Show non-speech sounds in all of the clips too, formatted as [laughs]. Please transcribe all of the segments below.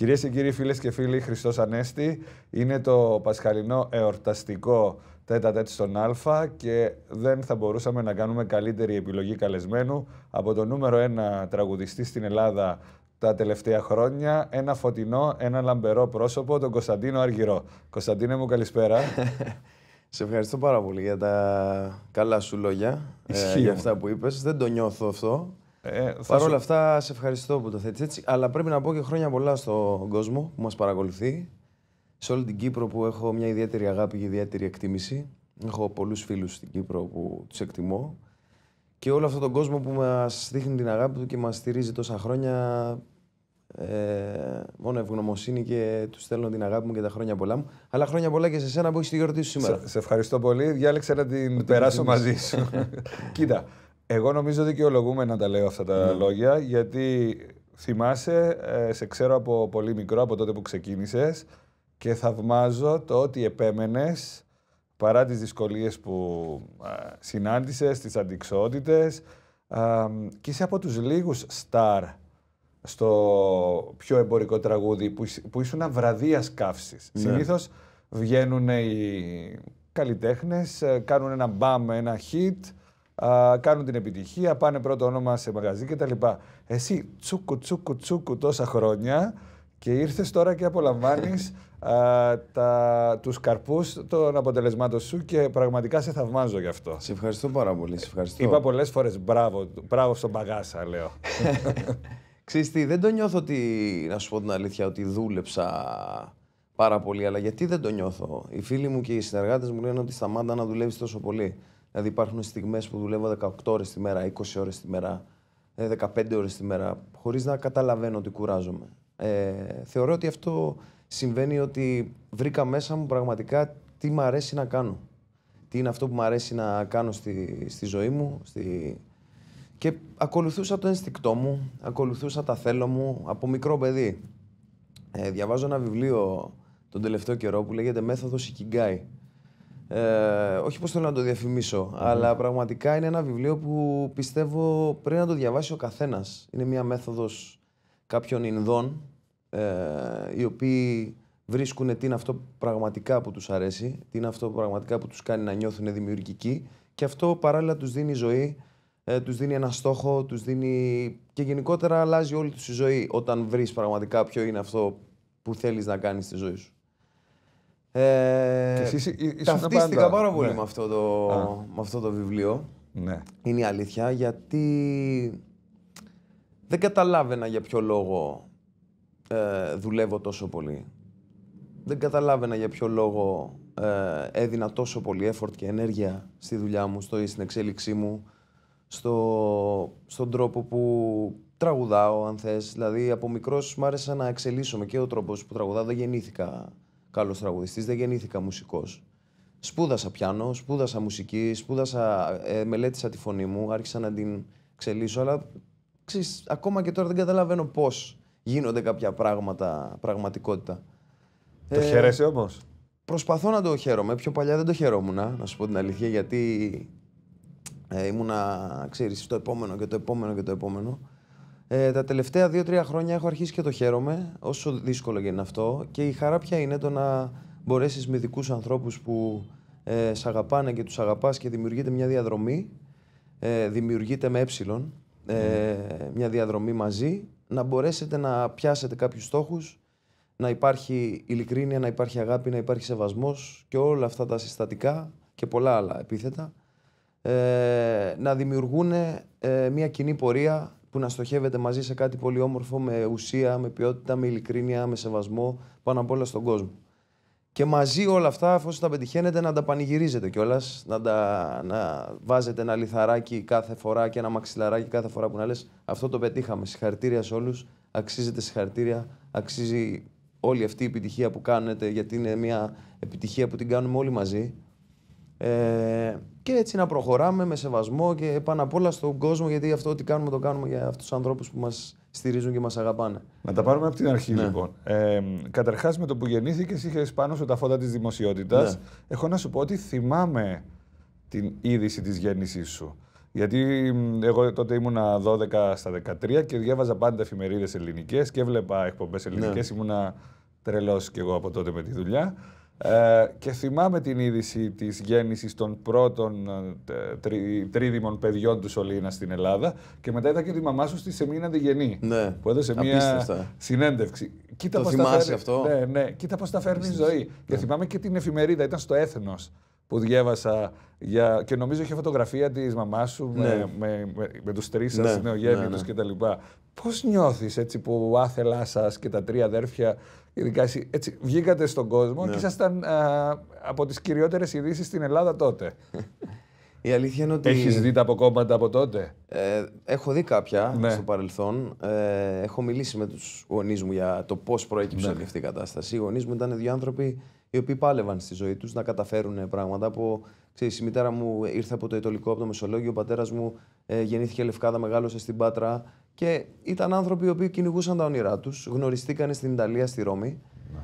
Κυρίες και κύριοι, φίλες και φίλοι, Χριστός Ανέστη. Είναι το πασχαλινό εορταστικό τέτα τέτ στον Α και δεν θα μπορούσαμε να κάνουμε καλύτερη επιλογή καλεσμένου από το νούμερο ένα τραγουδιστή στην Ελλάδα τα τελευταία χρόνια ένα φωτεινό, ένα λαμπερό πρόσωπο, τον Κωνσταντίνο Αργυρό. Κωνσταντίνε μου, καλησπέρα. [laughs] Σε ευχαριστώ πάρα πολύ για τα καλά σου λόγια, ε, για αυτά που είπες. Δεν το νιώθω αυτό. Ε, ε Παρ' όλα αυτά, σε ευχαριστώ που το θέτεις έτσι. Αλλά πρέπει να πω και χρόνια πολλά στον κόσμο που μας παρακολουθεί. Σε όλη την Κύπρο που έχω μια ιδιαίτερη αγάπη και ιδιαίτερη εκτίμηση. Έχω πολλούς φίλους στην Κύπρο που τους εκτιμώ. Και όλο αυτόν τον κόσμο που μας δείχνει την αγάπη του και μας στηρίζει τόσα χρόνια. Ε, μόνο ευγνωμοσύνη και τους στέλνω την αγάπη μου και τα χρόνια πολλά μου. Αλλά χρόνια πολλά και σε σένα που έχεις τη γιορτή σου σήμερα. Σε, σε ευχαριστώ πολύ. Διάλεξα να την περάσω μαζί σου. [laughs] Κοίτα, εγώ νομίζω δικαιολογούμε να τα λέω αυτά τα ναι. λόγια, γιατί θυμάσαι, ε, σε ξέρω από πολύ μικρό, από τότε που ξεκίνησες, και θαυμάζω το ότι επέμενες, παρά τις δυσκολίες που ε, συνάντησες, τις αντικσότητες, και είσαι από τους λίγους στάρ στο πιο εμπορικό τραγούδι που, που ήσουν βραδίας καύσης. Ναι. Συνήθως βγαίνουν οι καλλιτέχνες, ε, κάνουν ένα μπαμ, ένα hit, κάνουν την επιτυχία, πάνε πρώτο όνομα σε μαγαζί κτλ. Εσύ τσούκου τσούκου τσούκου τόσα χρόνια και ήρθες τώρα και απολαμβάνεις [laughs] του τους καρπούς των αποτελεσμάτων σου και πραγματικά σε θαυμάζω γι' αυτό. Σε ευχαριστώ πάρα πολύ. Σε ευχαριστώ. Είπα πολλές φορές μπράβο, στον Παγάσα λέω. [laughs] Ξέρεις δεν το νιώθω ότι, να σου πω την αλήθεια, ότι δούλεψα πάρα πολύ, αλλά γιατί δεν το νιώθω. Οι φίλοι μου και οι συνεργάτες μου λένε ότι σταμάτα να δουλεύεις τόσο πολύ. Δηλαδή υπάρχουν στιγμές που δουλεύω 18 ώρες τη μέρα, 20 ώρες τη μέρα, 15 ε, ώρες τη μέρα, χωρίς να καταλαβαίνω ότι κουράζομαι. Ε, θεωρώ ότι αυτό συμβαίνει ότι βρήκα μέσα μου πραγματικά τι μου αρέσει να κάνω. Τι είναι αυτό που μου αρέσει να κάνω στη, στη ζωή μου. Στη... Και ακολουθούσα το ένστικτό μου, ακολουθούσα τα θέλω μου από μικρό παιδί. Ε, διαβάζω ένα βιβλίο τον τελευταίο καιρό που λέγεται μέθοδος Κιγκάη». Ε, όχι πως θέλω να το διαφημισω αλλά πραγματικά είναι ένα βιβλίο που πιστεύω πρέπει να το διαβάσει ο καθένας. Είναι μια μέθοδος κάποιων Ινδών, ε, οι οποίοι βρίσκουν τι είναι αυτό πραγματικά που τους αρέσει, τι είναι αυτό πραγματικά που τους κάνει να νιώθουν δημιουργικοί και αυτό παράλληλα τους δίνει ζωή, ε, τους δίνει ένα στόχο, τους δίνει... και γενικότερα αλλάζει όλη τους η ζωή όταν βρεις πραγματικά ποιο είναι αυτό που θέλεις να κάνεις στη ζωή σου. Ε, και εσύ, ταυτίστηκα πάρα πολύ ναι. με, αυτό το, με αυτό το βιβλίο. Ναι. Είναι η αλήθεια γιατί δεν καταλάβαινα για ποιο λόγο ε, δουλεύω τόσο πολύ. Δεν καταλάβαινα για ποιο λόγο ε, έδινα τόσο πολύ effort και ενέργεια στη δουλειά μου, στο, στην εξέλιξή μου, στο, στον τρόπο που τραγουδάω, αν θες. Δηλαδή, από μικρός μου άρεσε να εξελίσσομαι και ο τρόπος που τραγουδάω. Δεν γεννήθηκα καλός τραγουδιστής, δεν γεννήθηκα μουσικός. Σπούδασα πιάνο, σπούδασα μουσική, σπούδασα, ε, μελέτησα τη φωνή μου, άρχισα να την ξελίσω, αλλά ξέρεις, ακόμα και τώρα δεν καταλαβαίνω πώς γίνονται κάποια πράγματα πραγματικότητα. Το ε, χαίρεσαι όμως. Προσπαθώ να το χαίρομαι. Πιο παλιά δεν το χαιρόμουν, να σου πω την αλήθεια, γιατί ε, ήμουνα, ξέρεις το επόμενο και το επόμενο και το επόμενο. Ε, τα τελευταία δύο-τρία χρόνια έχω αρχίσει και το χαίρομαι, όσο δύσκολο και είναι αυτό. Και η χαρά πια είναι το να μπορέσεις με δικού ανθρώπους που ε, σ' αγαπάνε και τους αγαπάς και δημιουργείται μια διαδρομή. Ε, δημιουργείται με ε, μια διαδρομή μαζί, να μπορέσετε να πιάσετε κάποιους στόχους, να υπάρχει ειλικρίνεια, να υπάρχει αγάπη, να υπάρχει σεβασμός και όλα αυτά τα συστατικά και πολλά άλλα επίθετα. Ε, να δημιουργούν ε, μια κοινή πορεία που να στοχεύετε μαζί σε κάτι πολύ όμορφο με ουσία, με ποιότητα, με ειλικρίνεια, με σεβασμό πάνω απ' όλα στον κόσμο. Και μαζί όλα αυτά, αφού τα πετυχαίνετε, να τα πανηγυρίζετε κιόλας, να, τα, να βάζετε ένα λιθαράκι κάθε φορά και ένα μαξιλαράκι κάθε φορά που να λες: Αυτό το πετύχαμε. Συγχαρητήρια σε όλους. αξίζεται συγχαρητήρια. Αξίζει όλη αυτή η επιτυχία που κάνετε, γιατί είναι μια επιτυχία που την κάνουμε όλοι μαζί. Ε, και έτσι να προχωράμε με σεβασμό και πάνω απ' όλα στον κόσμο, γιατί αυτό ότι κάνουμε το κάνουμε για αυτούς τους ανθρώπους που μας στηρίζουν και μας αγαπάνε. Να τα πάρουμε από την αρχή ναι. λοιπόν. Ε, Καταρχάς, με το που γεννήθηκες, είχες πάνω σου τα φώτα της δημοσιότητας. Ναι. Έχω να σου πω ότι θυμάμαι την είδηση της γέννησής σου. Γιατί εγώ τότε ήμουνα 12 στα 13 και διάβαζα πάντα εφημερίδες ελληνικές και έβλεπα εκπομπές ελληνικές. Ναι. Ήμουνα τρελός κι εγώ από τότε με τη δουλειά. Ε, και θυμάμαι την είδηση της γέννησης των πρώτων ε, τρί, τρίδημων παιδιών του Σολίνα στην Ελλάδα και μετά είδα και τη μαμά σου στη Σεμίνα Διγενή ναι. που έδωσε μια συνέντευξη. Κοίτα το θυμάσαι αυτό. Ναι, ναι. Κοίτα πώς τα φέρνει η ζωή. Και ναι. θυμάμαι και την εφημερίδα, ήταν στο έθνος που διέβασα για... και νομίζω είχε φωτογραφία της μαμάς σου ναι. με, με, με, με τους τρεις σας ναι. νεογέννητους ναι, ναι. κτλ. Πώς νιώθεις έτσι που άθελά σας και τα τρία αδέρφια Ειδικά εσύ, έτσι, βγήκατε στον κόσμο και ναι. ήσασταν από τις κυριότερες ειδήσεις στην Ελλάδα τότε. Η αλήθεια είναι ότι. Έχεις δει τα αποκόμματα από τότε. Ε, έχω δει κάποια ναι. στο παρελθόν. Ε, έχω μιλήσει με τους γονείς μου για το πώς προέκυψε ναι. αυτή η κατάσταση. Οι γονείς μου ήταν δύο άνθρωποι οι οποίοι πάλευαν στη ζωή τους να καταφέρουν πράγματα. Από, ξέρεις, η μητέρα μου ήρθε από το Ιτωλικό, από το Μεσολόγιο. Ο πατέρας μου ε, γεννήθηκε Λευκάδα, μεγάλωσε στην Πάτρα. Και ήταν άνθρωποι οι οποίοι κυνηγούσαν τα όνειρά τους, γνωριστήκανε στην Ιταλία, στη Ρώμη. Ναι.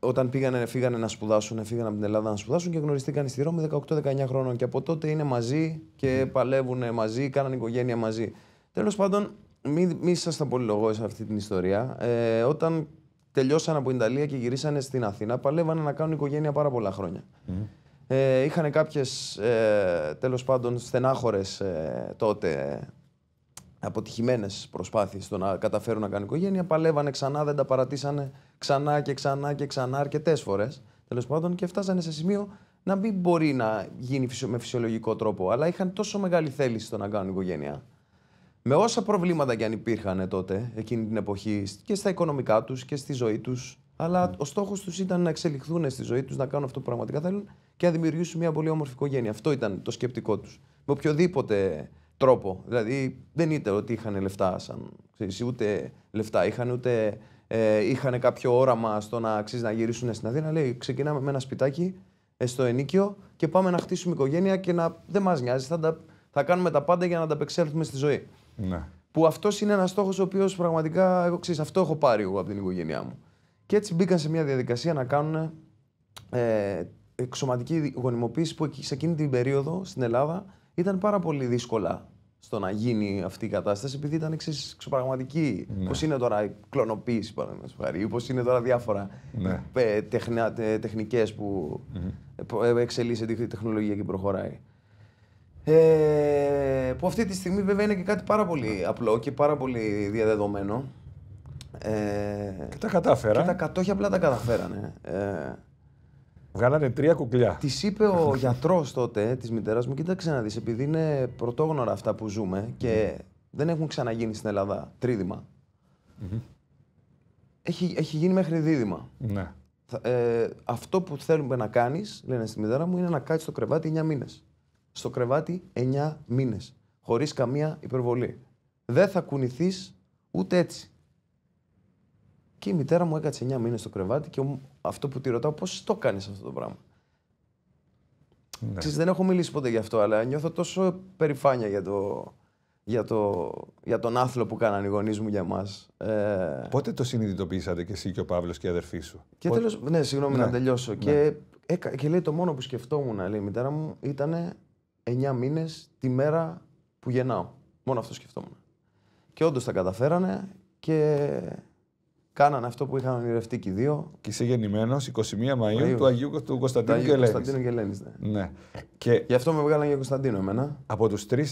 Όταν πήγανε, φύγανε να σπουδάσουν, φύγανε από την Ελλάδα να σπουδάσουν και γνωριστήκαν στη Ρώμη 18-19 χρόνων. Και από τότε είναι μαζί και ναι. παλεύουν μαζί, κάναν οικογένεια μαζί. Τέλος πάντων, μην μη ήσασταν πολύ λογό σε αυτή την ιστορία. Ε, όταν τελειώσαν από την Ιταλία και γυρίσανε στην Αθήνα, παλεύανε να κάνουν οικογένεια πάρα πολλά χρόνια. Mm. Ε, είχαν κάποιες, ε, τέλος πάντων, στενάχωρες ε, τότε αποτυχημένες προσπάθειες στο να καταφέρουν να κάνουν οικογένεια. Παλεύανε ξανά, δεν τα παρατήσανε ξανά και ξανά και ξανά αρκετές φορές. Τέλος πάντων, και φτάσανε σε σημείο να μην μπορεί να γίνει με φυσιολογικό τρόπο. Αλλά είχαν τόσο μεγάλη θέληση στο να κάνουν οικογένεια. Με όσα προβλήματα και αν υπήρχαν τότε, εκείνη την εποχή, και στα οικονομικά τους και στη ζωή τους. Αλλά mm. ο στόχος τους ήταν να εξελιχθούν στη ζωή τους, να κάνουν αυτό που πραγματικά θέλουν και να δημιουργήσουν μια πολύ όμορφη οικογένεια. Αυτό ήταν το σκεπτικό τους. Με οποιοδήποτε τρόπο. Δηλαδή δεν είτε ότι είχαν λεφτά, σαν, ούτε λεφτά είχαν, ούτε ε, είχαν κάποιο όραμα στο να αξίζει να γυρίσουν στην Αθήνα. Λέει, ξεκινάμε με ένα σπιτάκι ε, στο ενίκιο και πάμε να χτίσουμε οικογένεια και να δεν μας νοιάζει. Θα, θα κάνουμε τα πάντα για να ανταπεξέλθουμε στη ζωή. Ναι. Που αυτός είναι ένας στόχος ο οποίος πραγματικά εγώ ξέρεις, αυτό έχω πάρει εγώ από την οικογένειά μου. Και έτσι μπήκαν σε μια διαδικασία να κάνουν ε, εξωματική γονιμοποίηση που σε εκείνη την περίοδο στην Ελλάδα ήταν πάρα πολύ δύσκολα στο να γίνει αυτή η κατάσταση, επειδή ήταν εξής ξεπραγματική. Ναι. Πώς είναι τώρα η κλωνοποίηση, παραδείγματος χάρη, πώς είναι τώρα διάφορα ναι. Ε, ε, τεχνικές που mm-hmm. εξελίσσεται η τεχνολογία και προχωράει. Ε, που αυτή τη στιγμή βέβαια είναι και κάτι πάρα πολύ ναι. απλό και πάρα πολύ διαδεδομένο. Ε, και τα κατάφεραν. Και τα κατόχια απλά τα καταφέρανε. Ε, Βγάλανε τρία κουκλιά. Της είπε ο [laughs] γιατρός τότε της μητέρας μου, κοίταξε να δεις, επειδή είναι πρωτόγνωρα αυτά που ζούμε και δεν έχουν ξαναγίνει στην Ελλάδα Έχει, έχει γίνει μέχρι δίδυμα. Ναι. Ε, αυτό που θέλουμε να κάνεις, λένε στη μητέρα μου, είναι να κάτσεις στο κρεβάτι 9 μήνες. Στο κρεβάτι 9 μήνες. Χωρίς καμία υπερβολή. Δεν θα κουνηθείς ούτε έτσι. Και η μητέρα μου έκατσε 9 μήνες στο κρεβάτι και αυτό που τη ρωτάω, πώς το κάνεις αυτό το πράγμα. Ναι. δεν έχω μιλήσει ποτέ γι' αυτό, αλλά νιώθω τόσο περηφάνεια για, το, για, το, για τον άθλο που κάνανε οι γονείς μου για μας. Ε, Πότε το συνειδητοποιήσατε κι εσύ και ο Παύλος και η αδερφή σου. Και Πότε... τέλος, ναι, συγγνώμη να ναι. τελειώσω. Ναι. Και, και λέει το μόνο που σκεφτόμουν, λέει η μητέρα μου, ήταν 9 μήνες τη μέρα που γεννάω. Μόνο αυτό σκεφτόμουν. Και όντως τα καταφέρανε και Κάνανε αυτό που είχαν ονειρευτεί και οι δύο. Και είσαι γεννημένος 21 Μαου του Αγίου του Κωνσταντίνου και Ελένη. Κωνσταντίνου και ναι. ναι. Και... Γι' αυτό με βγάλανε για Κωνσταντίνο εμένα. Από τους τρεις,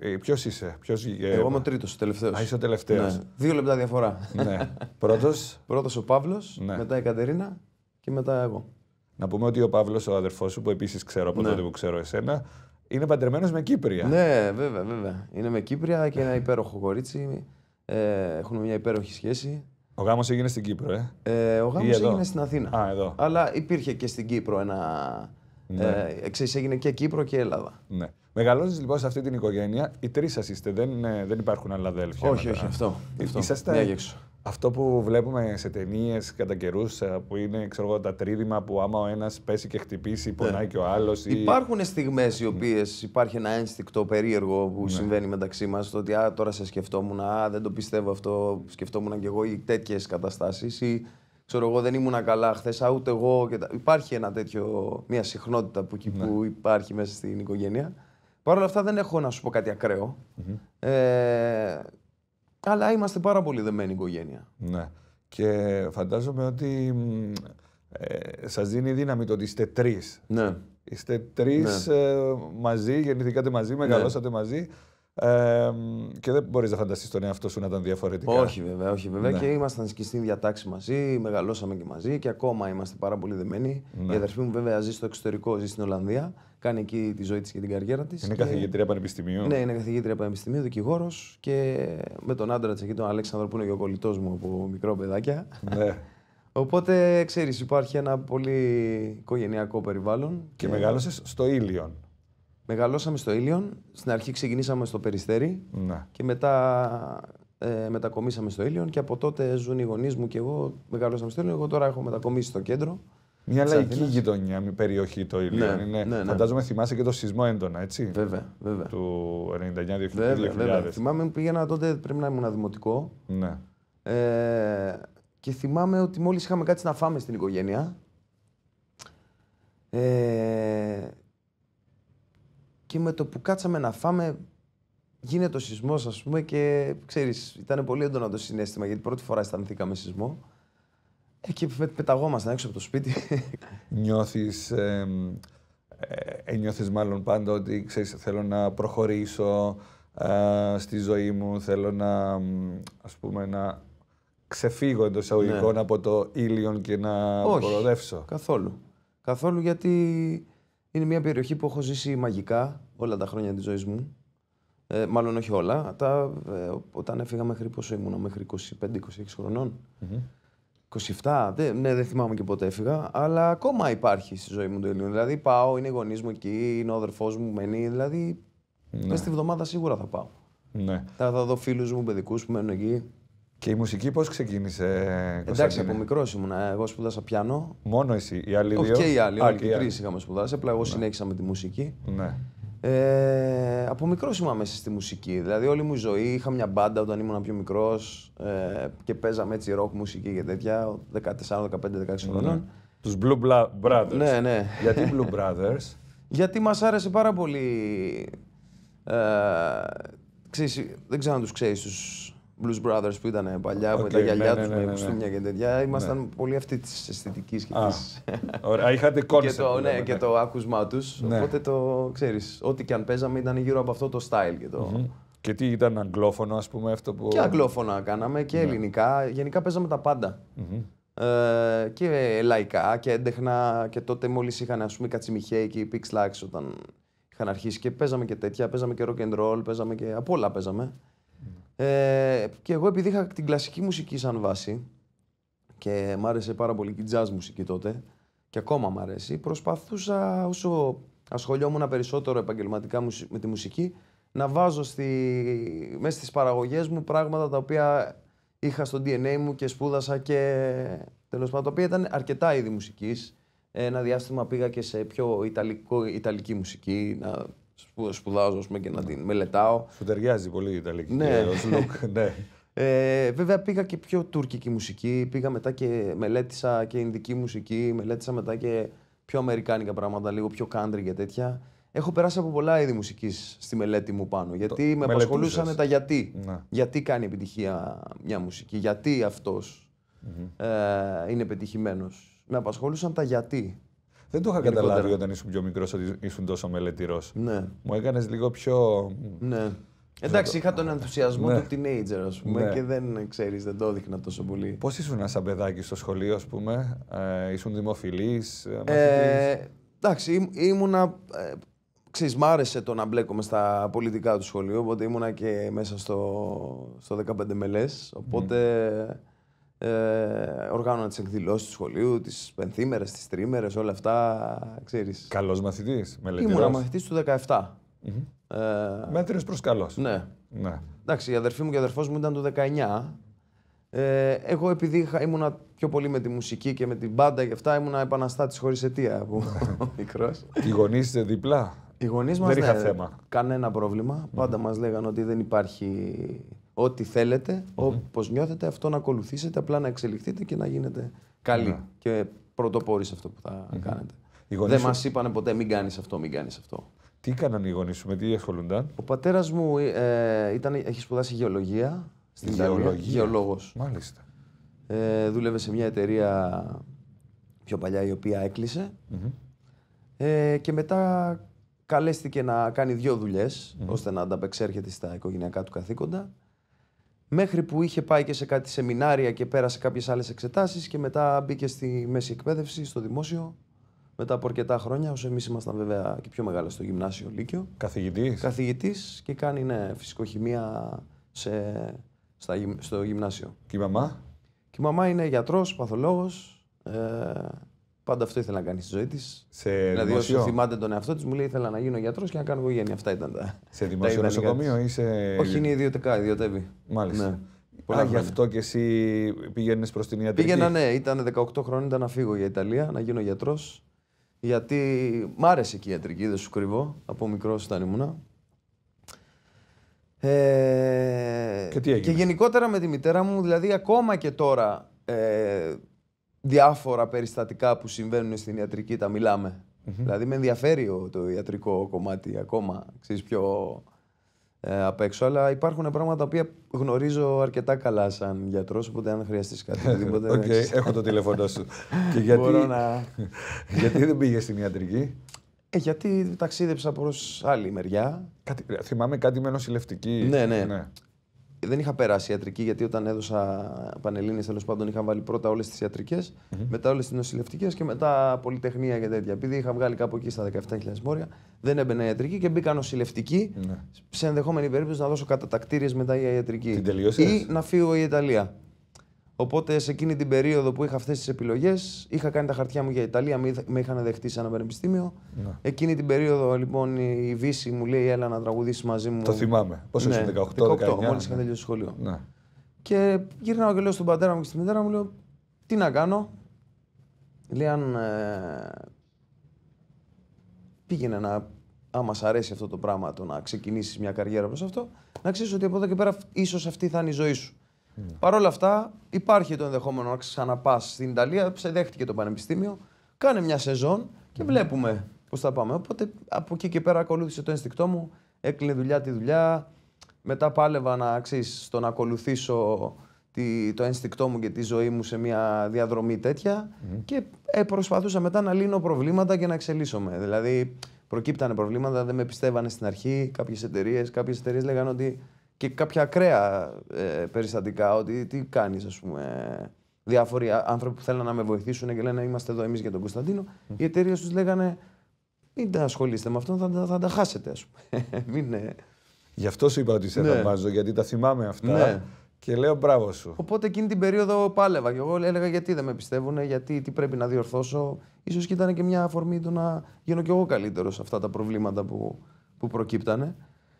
ε, ε, ποιος είσαι, ποιος. Εγώ είμαι ο τρίτος, ο τελευταίος. Α, είσαι ο τελευταίος. Ναι. Δύο λεπτά διαφορά. Ναι. Πρώτος. [laughs] Πρώτος ο Παύλος, ναι. μετά η Κατερίνα και μετά εγώ. Να πούμε ότι ο Παύλος, ο αδερφός σου, που επίσης ξέρω από ναι. τότε που ξέρω εσένα, είναι παντρεμένος με Κύπρια. Ναι, βέβαια, βέβαια. Είναι με Κύπρια και ένα υπέροχο κορίτσι. Ε, έχουν μια υπέροχη σχέση. Ο γάμος έγινε στην Κύπρο, ε. ε ο γάμος έγινε στην Αθήνα. Α, εδώ. Αλλά υπήρχε και στην Κύπρο ένα... Ναι. Ε, ξέρεις, έγινε και Κύπρο και Ελλάδα. Ναι. Μεγαλώνει λοιπόν σε αυτή την οικογένεια, οι τρεις σας είστε, δεν, ε, δεν υπάρχουν άλλα αδέλφια. Όχι, όχι, αυτό. Ε, αυτό. Είσαστε αυτό που βλέπουμε σε ταινίες κατά καιρούς ε, που είναι ξέρω εγώ, τα τρίδημα που άμα ο ένας πέσει και χτυπήσει, ναι. πονάει και ο άλλος. Ή... Υπάρχουν στιγμές οι ναι. οποίες υπάρχει ένα ένστικτο περίεργο που ναι. συμβαίνει μεταξύ μας. Το ότι α, τώρα σε σκεφτόμουν, α, δεν το πιστεύω αυτό, σκεφτόμουν κι εγώ ή τέτοιες καταστάσεις. Ή ξέρω εγώ, δεν ήμουν καλά χθες, α, ούτε εγώ. Και τα... Υπάρχει ένα τέτοιο, μια συχνότητα που, που υπάρχει μέσα στην οικογένεια. Παρ' όλα αυτά δεν έχω να σου πω κάτι Ε, αλλά είμαστε πάρα πολύ δεμένοι οικογένεια. Ναι. Και φαντάζομαι ότι ε, σας δίνει δύναμη το ότι είστε τρεις. Ναι. Είστε τρεις ναι. ε, μαζί, γεννηθήκατε μαζί, ναι. μεγαλώσατε μαζί. Ε, και δεν μπορείς να φανταστείς τον εαυτό σου να ήταν διαφορετικά. Όχι, βέβαια. Όχι, βέβαια. Ναι. Και ήμασταν και στην τάξη μαζί, μεγαλώσαμε και μαζί και ακόμα είμαστε πάρα πολύ δεμένοι. Ναι. Η αδερφή μου, βέβαια, ζει στο εξωτερικό, ζει στην Ολλανδία κάνει εκεί τη ζωή της και την καριέρα της. Είναι και... καθηγήτρια πανεπιστημίου. Ναι, είναι καθηγήτρια πανεπιστημίου, δικηγόρος και με τον άντρα της εκεί, τον Αλέξανδρο, που είναι και ο κολλητός μου από μικρό παιδάκια. Ναι. [laughs] Οπότε ξέρεις, υπάρχει ένα πολύ οικογενειακό περιβάλλον. Και, και... μεγάλωσες στο Ήλιον. Μεγαλώσαμε στο Ήλιον. Στην αρχή ξεκινήσαμε στο Περιστέρι ναι. και μετά ε, μετακομίσαμε στο Ήλιον και από τότε ζουν οι γονείς μου και εγώ. Μεγαλώσαμε στο Ήλιον. Εγώ τώρα έχω μετακομίσει στο κέντρο. Μια λαϊκή Αθήνας. γειτονιά, μια περιοχή το Ηλίον. Ναι, ναι, ναι, Φαντάζομαι θυμάσαι και το σεισμό έντονα, έτσι. Βέβαια, βέβαια. Του 99-2000. Βέβαια, βέβαια. Θυμάμαι πήγαινα τότε, πρέπει να ήμουν δημοτικό. Ναι. Ε, και θυμάμαι ότι μόλις είχαμε κάτι να φάμε στην οικογένεια. Ε, και με το που κάτσαμε να φάμε, γίνεται ο σεισμός ας πούμε, και ξέρεις, ήταν πολύ έντονο το συνέστημα, γιατί πρώτη φορά αισθανθήκαμε σεισμό. Εκεί πεταγόμασταν έξω από το σπίτι. [laughs] Νιώθεις, ε, ε, νιώθεις μάλλον πάντα ότι ξέρεις, θέλω να προχωρήσω ε, στη ζωή μου, θέλω να, ας πούμε, να ξεφύγω εντός εισαγωγικών ναι. από το ήλιον και να Όχι, προοδεύσω. καθόλου. Καθόλου γιατί είναι μια περιοχή που έχω ζήσει μαγικά όλα τα χρόνια της ζωής μου. Ε, μάλλον όχι όλα. Τα, ε, όταν έφυγα μέχρι πόσο ήμουν, μέχρι 25-26 27, ναι, δεν θυμάμαι και πότε έφυγα, αλλά ακόμα υπάρχει στη ζωή μου το Ελλήνιο, Δηλαδή πάω, είναι οι γονείς μου εκεί, είναι ο αδερφός μου, μένει. Δηλαδή ναι. μέσα στη βδομάδα σίγουρα θα πάω. Ναι. Θα, θα δω φίλους μου, παιδικούς που μένουν εκεί. Και η μουσική πώς ξεκίνησε, Κωνσταντίνε. Εντάξει, από μικρός ήμουν. Εγώ σπούδασα πιάνο. Μόνο εσύ, οι άλλοι δύο. Όχι και οι άλλοι. Όλοι οι τρεις είχαμε σπουδάσει. Απλά εγώ ναι. συνέχισα με τη μουσική. Ναι. Ε, από μικρός είμαι μέσα στη μουσική. Δηλαδή, όλη μου η ζωή είχα μια μπάντα όταν ήμουν πιο μικρός ε, και παίζαμε έτσι ροκ μουσική και τέτοια, 14, 15, 16 χρόνια. Τους Blue Brothers. Ναι, ναι. Γιατί Blue Brothers. [laughs] Γιατί μας άρεσε πάρα πολύ. Ε, ξέρεις, δεν ξέρω αν τους ξέρεις τους Blues Brothers που ήταν παλιά, okay, με τα γυαλιά ναι, τους, ναι, με ναι, ναι, κουστούμια και τέτοια. Ήμασταν πολύ αυτή της αισθητικής και της. Ωραία, είχατε και, το, ναι, και το άκουσμά τους. Οπότε το ξέρεις. Ό,τι και αν παίζαμε ήταν γύρω από αυτό το style και το. Και τι ήταν αγγλόφωνο, ας πούμε, αυτό που. Και αγγλόφωνα κάναμε και ελληνικά. Γενικά παίζαμε τα παντα Ε, και λαϊκά και έντεχνα. Και τότε μόλις είχαν, ας πούμε, Κατσιμιχέη και οι Pix όταν είχαν αρχίσει και παίζαμε και τέτοια. Παίζαμε και rock and roll, παίζαμε και. από όλα παίζαμε. Ε, και εγώ επειδή είχα την κλασική μουσική σαν βάση και μ' άρεσε πάρα πολύ και η jazz μουσική τότε και ακόμα μ' αρέσει, προσπαθούσα όσο ασχολιόμουν περισσότερο επαγγελματικά με τη μουσική να βάζω στη, μέσα στις παραγωγές μου πράγματα τα οποία είχα στο DNA μου και σπούδασα και τέλος πάντων, τα οποία ήταν αρκετά είδη μουσικής. Ένα διάστημα πήγα και σε πιο ιταλική μουσική, σπουδάζω πούμε, και να την μελετάω. Σου ταιριάζει πολύ η Ιταλική. Ναι. Ε, [laughs] ναι. Ε, βέβαια πήγα και πιο τουρκική μουσική, πήγα μετά και μελέτησα και ινδική μουσική, μελέτησα μετά και πιο αμερικάνικα πράγματα, λίγο πιο country και τέτοια. Έχω περάσει από πολλά είδη μουσικής στη μελέτη μου πάνω. Γιατί με απασχολούσαν τα γιατί. Ναι. Γιατί κάνει επιτυχία μια μουσική, γιατί ε, είναι πετυχημένος. Με απασχολούσαν τα γιατί. Δεν το είχα καταλάβει όταν ήσουν πιο μικρός ότι ήσουν τόσο μελετηρός. Ναι. Μου έκανες λίγο πιο. Ναι. Εντάξει, είχα τον ενθουσιασμό ναι. του teenager, ας πούμε, ναι. και δεν ξέρεις, δεν το έδειχνα τόσο πολύ. Πώς ήσουν σαν παιδάκι στο σχολείο, ας πούμε, ε, ήσουν δημοφιλής. Ε, ε, εντάξει, ήμουνα. Ε, ξέρεις, μ' άρεσε το να μπλέκομαι στα πολιτικά του σχολείου, οπότε ήμουνα και μέσα στο, στο 15 μελές, οπότε ε, οργάνωνα τις εκδηλώσεις του σχολείου, τις πενθήμερες, τις τρίμερες, όλα αυτά. Ξέρεις. Καλός μαθητής, μελετηράς. Ήμουν μαθητής του 17. Mm-hmm. Ε, προς καλός. Ναι. ναι. Εντάξει, η αδερφή μου και ο αδερφός μου ήταν του 19. Ε, εγώ επειδή είχα, ήμουνα πιο πολύ με τη μουσική και με την μπάντα και αυτά, ήμουνα επαναστάτης χωρίς αιτία από [laughs] μικρός. Οι γονείς διπλά. Οι γονείς μα δεν ναι, θεμα θέμα. κανένα Πάντα μας λέγανε ότι δεν υπάρχει ό,τι θέλετε, όπως νιώθετε, αυτό να ακολουθήσετε, απλά να εξελιχθείτε και να γίνετε καλοί ναι. και πρωτοπόροι σε αυτό που θα mm-hmm. κάνετε. Δεν μα είπαν ποτέ μην κάνεις αυτό, μην κάνεις αυτό. Τι έκαναν οι γονείς σου, με τι ασχολούνταν. Ο πατέρας μου ε, ήταν, έχει σπουδάσει γεωλογία στην Γεωλογία. Γεωλόγος. Μάλιστα. Ε, δούλευε σε μια εταιρεία πιο παλιά η οποία Ε, και μετά καλέστηκε να κάνει δουλειέ ώστε να ανταπεξέρχεται στα οικογενειακά του καθήκοντα μέχρι που είχε πάει και σε κάτι σεμινάρια και πέρασε κάποιες άλλες εξετάσεις και μετά μπήκε στη μέση εκπαίδευση, στο δημόσιο, μετά από αρκετά χρόνια, όσο εμείς ήμασταν βέβαια και πιο μεγάλα στο γυμνάσιο Λύκειο. Καθηγητής. Καθηγητής και κάνει ναι, φυσικοχημία σε, στο γυμνάσιο. Και η μαμά. Και η μαμά είναι γιατρός, παθολόγος, ε, Πάντα αυτό ήθελα να κάνει στη ζωή της. Σε δηλαδή, όσο θυμάται τον εαυτό της, μου λέει: Ήθελα να γίνω γιατρός και να κάνω οικογένεια. Αυτά ήταν τα. Σε [laughs] δημόσιο νοσοκομείο ή σε. Όχι, είναι ιδιωτικά, ιδιωτεύει. Μάλιστα. Ναι. Α, γι' αυτό και εσύ πήγαινες προς την ιατρική. Πήγαινα, ναι. Ήταν 18 χρόνια, να φύγω για Ιταλία, να γίνω γιατρός. Γιατί μ' άρεσε και η ιατρική, δεν σου κρυβώ. Από μικρός ήταν ήμουνα. Ε... Και, γενικότερα με τη μητέρα μου, δηλαδή ακόμα και τώρα ε, διάφορα περιστατικά που συμβαίνουν στην ιατρική τα μιλαμε Δηλαδή με ενδιαφέρει το ιατρικό κομμάτι ακόμα, ξέρεις πιο ε, απ' έξω, αλλά υπάρχουν πράγματα τα οποία γνωρίζω αρκετά καλά σαν γιατρός, Οπότε, αν χρειαστείς κάτι. [laughs] Οκ, okay, έχω το τηλέφωνο σου. και [laughs] γιατί, Μπορώ να... [laughs] γιατί δεν πήγες στην ιατρική. Ε, γιατί ταξίδεψα προς άλλη μεριά. Κάτι, θυμάμαι κάτι με νοσηλευτική. ναι. ναι. ναι δεν είχα περάσει ιατρική, γιατί όταν έδωσα πανελίνε τέλος πάντων είχα βάλει πρώτα όλες τις ιατρικε μετά όλες τις νοσηλευτικές και μετά πολυτεχνία και τέτοια. Επειδή είχα βγάλει κάπου εκεί στα 17.000 μόρια, δεν έμπαινα ιατρική και μπήκα ναι. σε ενδεχόμενη περίπτωση να δώσω κατατακτήριες μετά η ιατρική. Την η Ιταλία. Οπότε σε εκείνη την περίοδο που είχα αυτές τις επιλογές, είχα κάνει τα χαρτιά μου για Ιταλία, με είχαν δεχτεί σε ένα πανεπιστήμιο. Ναι. Εκείνη την περίοδο λοιπόν η Βύση μου λέει: Έλα να τραγουδήσεις μαζί μου. Το θυμάμαι. Πόσο ναι, ήσουν, 18, 18 19. Μόλις είχα ναι. τελειώσει το σχολείο. Ναι. Και γυρνάω και λέω στον πατέρα μου και στη μητέρα μου: λέω, Τι να κάνω. Λέει αν. Ε, πήγαινε να. Άμα σ' αρέσει αυτό το πράγμα, το να ξεκινήσεις μια καριέρα προς αυτό, να ξέρεις ότι από εδώ και πέρα ίσως αυτή θα είναι η ζωή σου. Mm. Παρ' όλα αυτά, υπάρχει το ενδεχόμενο να ξαναπάς στην Ιταλία. Σε δέχτηκε το Πανεπιστήμιο. Κάνε μια σεζόν και ναι. βλέπουμε πώς θα πάμε. Οπότε από εκεί και πέρα ακολούθησε το ένστικτό μου. Έκλεινε δουλειά τη δουλειά. Μετά πάλευα να αξίσει να ακολουθήσω το ένστικτό μου και τη ζωή μου σε μια διαδρομή τέτοια. Ναι. Και ε, προσπαθούσα μετά να λύνω προβλήματα και να εξελίσσομαι. Δηλαδή, προκύπτανε προβλήματα, δεν με πιστεύανε στην αρχή. Κάποιες εταιρείες, κάποιες εταιρείες λέγανε ότι και κάποια ακραία ε, περιστατικά. Ότι τι κάνεις, ας πούμε. Διάφοροι άνθρωποι που θέλουν να με βοηθήσουν και λένε Είμαστε εδώ εμείς για τον Κωνσταντίνο. η Οι εταιρείες τους λέγανε Μην τα ασχολείστε με αυτόν, θα, θα, θα τα χάσετε, ας πούμε. [laughs] Ε. Γι' αυτό σου είπα ότι σε ναι. θαυμάζω, γιατί τα θυμάμαι αυτά. Ναι. Και λέω μπράβο σου. Οπότε εκείνη την περίοδο πάλευα. Και εγώ έλεγα γιατί δεν με πιστεύουν, γιατί τι πρέπει να διορθώσω. σω και ήταν και μια αφορμή το να γίνω κι εγώ καλύτερος σε αυτά τα προβλήματα που, που προκύπτανε.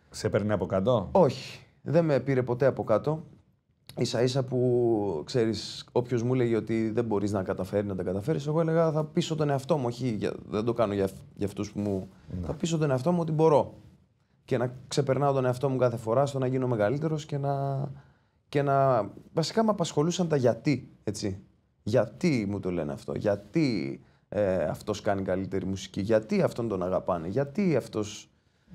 Σε παίρνει από κάτω. Όχι δεν με πήρε ποτέ από κάτω. σα ίσα που ξέρεις, όποιος μου λέγει ότι δεν μπορείς να καταφέρει να τα καταφέρεις, εγώ έλεγα θα πείσω τον εαυτό μου. Όχι, δεν το κάνω για, για αυτούς που μου. Ναι. Θα πείσω τον εαυτό μου ότι μπορώ. Και να ξεπερνάω τον εαυτό μου κάθε φορά στο να γίνω μεγαλύτερος και να. Και να... Βασικά με απασχολούσαν τα γιατί. Έτσι. Γιατί μου το λένε αυτό, γιατί ε, αυτός κάνει καλύτερη μουσική, γιατί αυτόν τον αγαπάνε, γιατί αυτός...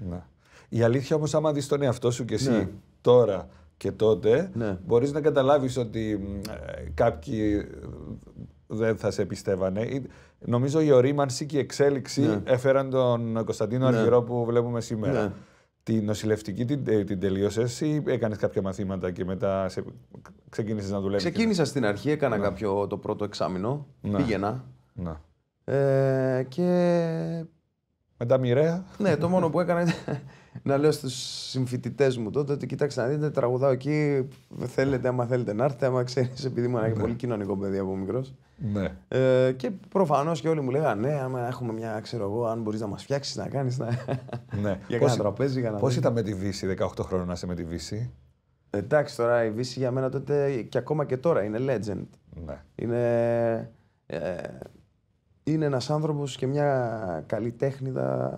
Ναι. Η αλήθεια όμως άμα δεις τον εαυτό σου και εσύ ναι τώρα και τότε, ναι. μπορείς να καταλάβεις ότι ε, κάποιοι ε, δεν θα σε πιστεύανε. Νομίζω η ορίμανση και η εξέλιξη ναι. έφεραν τον Κωνσταντίνο ναι. Αργυρό που βλέπουμε σήμερα. Την ναι. Τη νοσηλευτική την, ε, την τελείωσες ή έκανες κάποια μαθήματα και μετά σε, ξεκίνησες να δουλεύεις. Ξεκίνησα και... στην αρχή, έκανα κάποιο το πρώτο εξάμεινο, πήγαινα. Ε, και... Μετά μοιραία. Ναι, το μόνο που έκανα να λέω στους συμφοιτητές μου τότε ότι κοιτάξτε να δείτε, τραγουδάω εκεί. Θέλετε, άμα θέλετε να έρθετε, άμα ξέρεις, επειδή ήμουν ένα πολύ κοινωνικό παιδί από μικρός. Ναι. Ε, και προφανώς και όλοι μου λέγανε, ναι, άμα έχουμε μια, ξέρω εγώ, αν μπορείς να μας φτιάξεις, να κάνεις. Να... [laughs] Ναι. για κάνα τραπέζι, για να. Πώς ήταν με τη Βύση, 18 χρόνια να είσαι με τη Βύση. Εντάξει τώρα, η Βύση για μένα τότε και ακόμα και τώρα είναι legend. Ναι. Είναι. Ε, είναι ένας άνθρωπος και μια καλλιτέχνηδα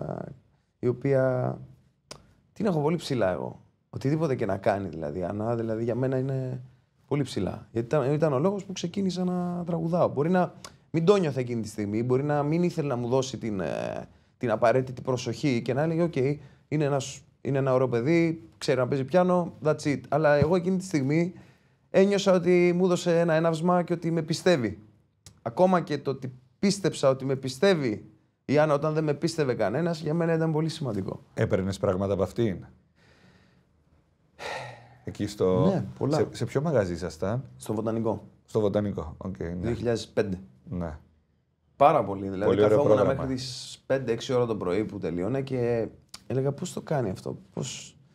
η οποία την έχω πολύ ψηλά εγώ. Οτιδήποτε και να κάνει δηλαδή. Ανά δηλαδή για μένα είναι πολύ ψηλά. Γιατί ήταν, ήταν ο λόγος που ξεκίνησα να τραγουδάω. Μπορεί να μην το νιώθε εκείνη τη στιγμή, μπορεί να μην ήθελε να μου δώσει την, ε, την απαραίτητη προσοχή και να έλεγε: OK, είναι ένας, είναι ένα ωραίο παιδί, ξέρει να παίζει πιάνο, that's it. Αλλά εγώ εκείνη τη στιγμή ένιωσα ότι μου έδωσε ένα έναυσμα και ότι με πιστεύει. Ακόμα και το ότι πίστεψα ότι με πιστεύει η Άννα, όταν δεν με πίστευε κανένας, για μένα ήταν πολύ σημαντικό. Έπαιρνες πράγματα από αυτήν. Εκεί στο. Ναι, σε, σε ποιο μαγαζί ήσασταν. Στο Βοτανικό. Στο Βοτανικό, οκ. Okay, ναι. 2005. Ναι. Πάρα πολύ. Δηλαδή, πολύ καθόμουν μέχρι τις 5-6 ώρα το πρωί που τελειώνα και έλεγα πώς το κάνει αυτό. Πώς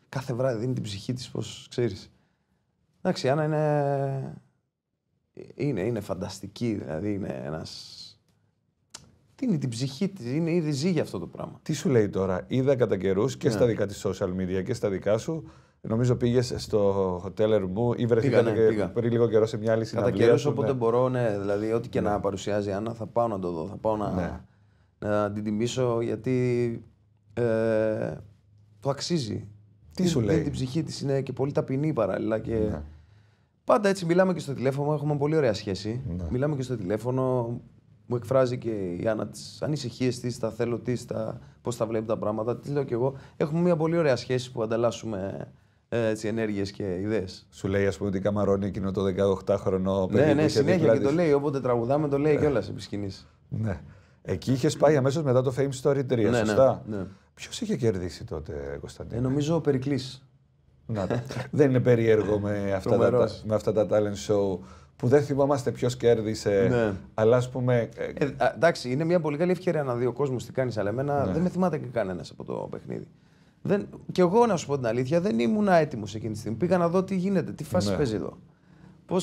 κάθε βράδυ δίνει την ψυχή της, πώς ξέρεις. Εντάξει, η Άννα είναι. Είναι, είναι φανταστική, δηλαδή είναι ένας τι είναι, την ψυχή της, είναι ήδη ζει για αυτό το πράγμα. Τι σου λέει τώρα, είδα κατά καιρούς και ναι. στα δικά της social media και στα δικά σου. Νομίζω πήγες στο hotel μου ή βρεθήκατε ναι, πριν λίγο καιρό σε μια άλλη συνέντευξη. Κατά καιρό, όποτε ναι. μπορώ, ναι. Δηλαδή, ό,τι και ναι. να παρουσιάζει η Άννα, θα πάω να το δω. Θα πάω να, να την τιμήσω γιατί ε, το αξίζει. Τι σου λέει. Την ψυχή της είναι και πολύ ταπεινή παράλληλα. Και... Πάντα έτσι μιλάμε και στο τηλέφωνο. Έχουμε πολύ ωραία σχέση. Μιλάμε και στο τηλέφωνο μου εκφράζει και η Άννα τις ανησυχίες της, τα θέλω της, τα... πώς τα βλέπει τα πράγματα. Τι λέω κι εγώ. Έχουμε μια πολύ ωραία σχέση που ανταλλάσσουμε ε, έτσι, ενέργειες και ιδέες. Σου λέει, ας πούμε, ότι καμαρώνει εκείνο το 18χρονο ναι, παιδί. Ναι, ναι, συνέχεια και το λέει. Όποτε τραγουδάμε, το λέει κιόλας επί σκηνής. Ναι. Εκεί είχες πάει αμέσως μετά το Fame Story 3, ναι, ναι, σωστά. Ναι, ναι. Ποιος είχε κερδίσει τότε, Κωνσταντίνο. Ε, νομίζω ο Περικλής. Να, δεν είναι περίεργο [laughs] αυτά τα, με αυτά τα talent show που δεν θυμόμαστε ποιος κέρδισε. Ναι. Αλλά ας πούμε. Ε, ε εντάξει, είναι μια πολύ καλή ευκαιρία να δει ο κόσμος τι κάνει, αλλά εμένα ναι. δεν με θυμάται και κανένας από το παιχνίδι. Δεν, και εγώ να σου πω την αλήθεια, δεν ήμουν έτοιμος εκείνη τη στιγμή. Πήγα να δω τι γίνεται, τι φάση ναι. παίζει εδώ. Πώς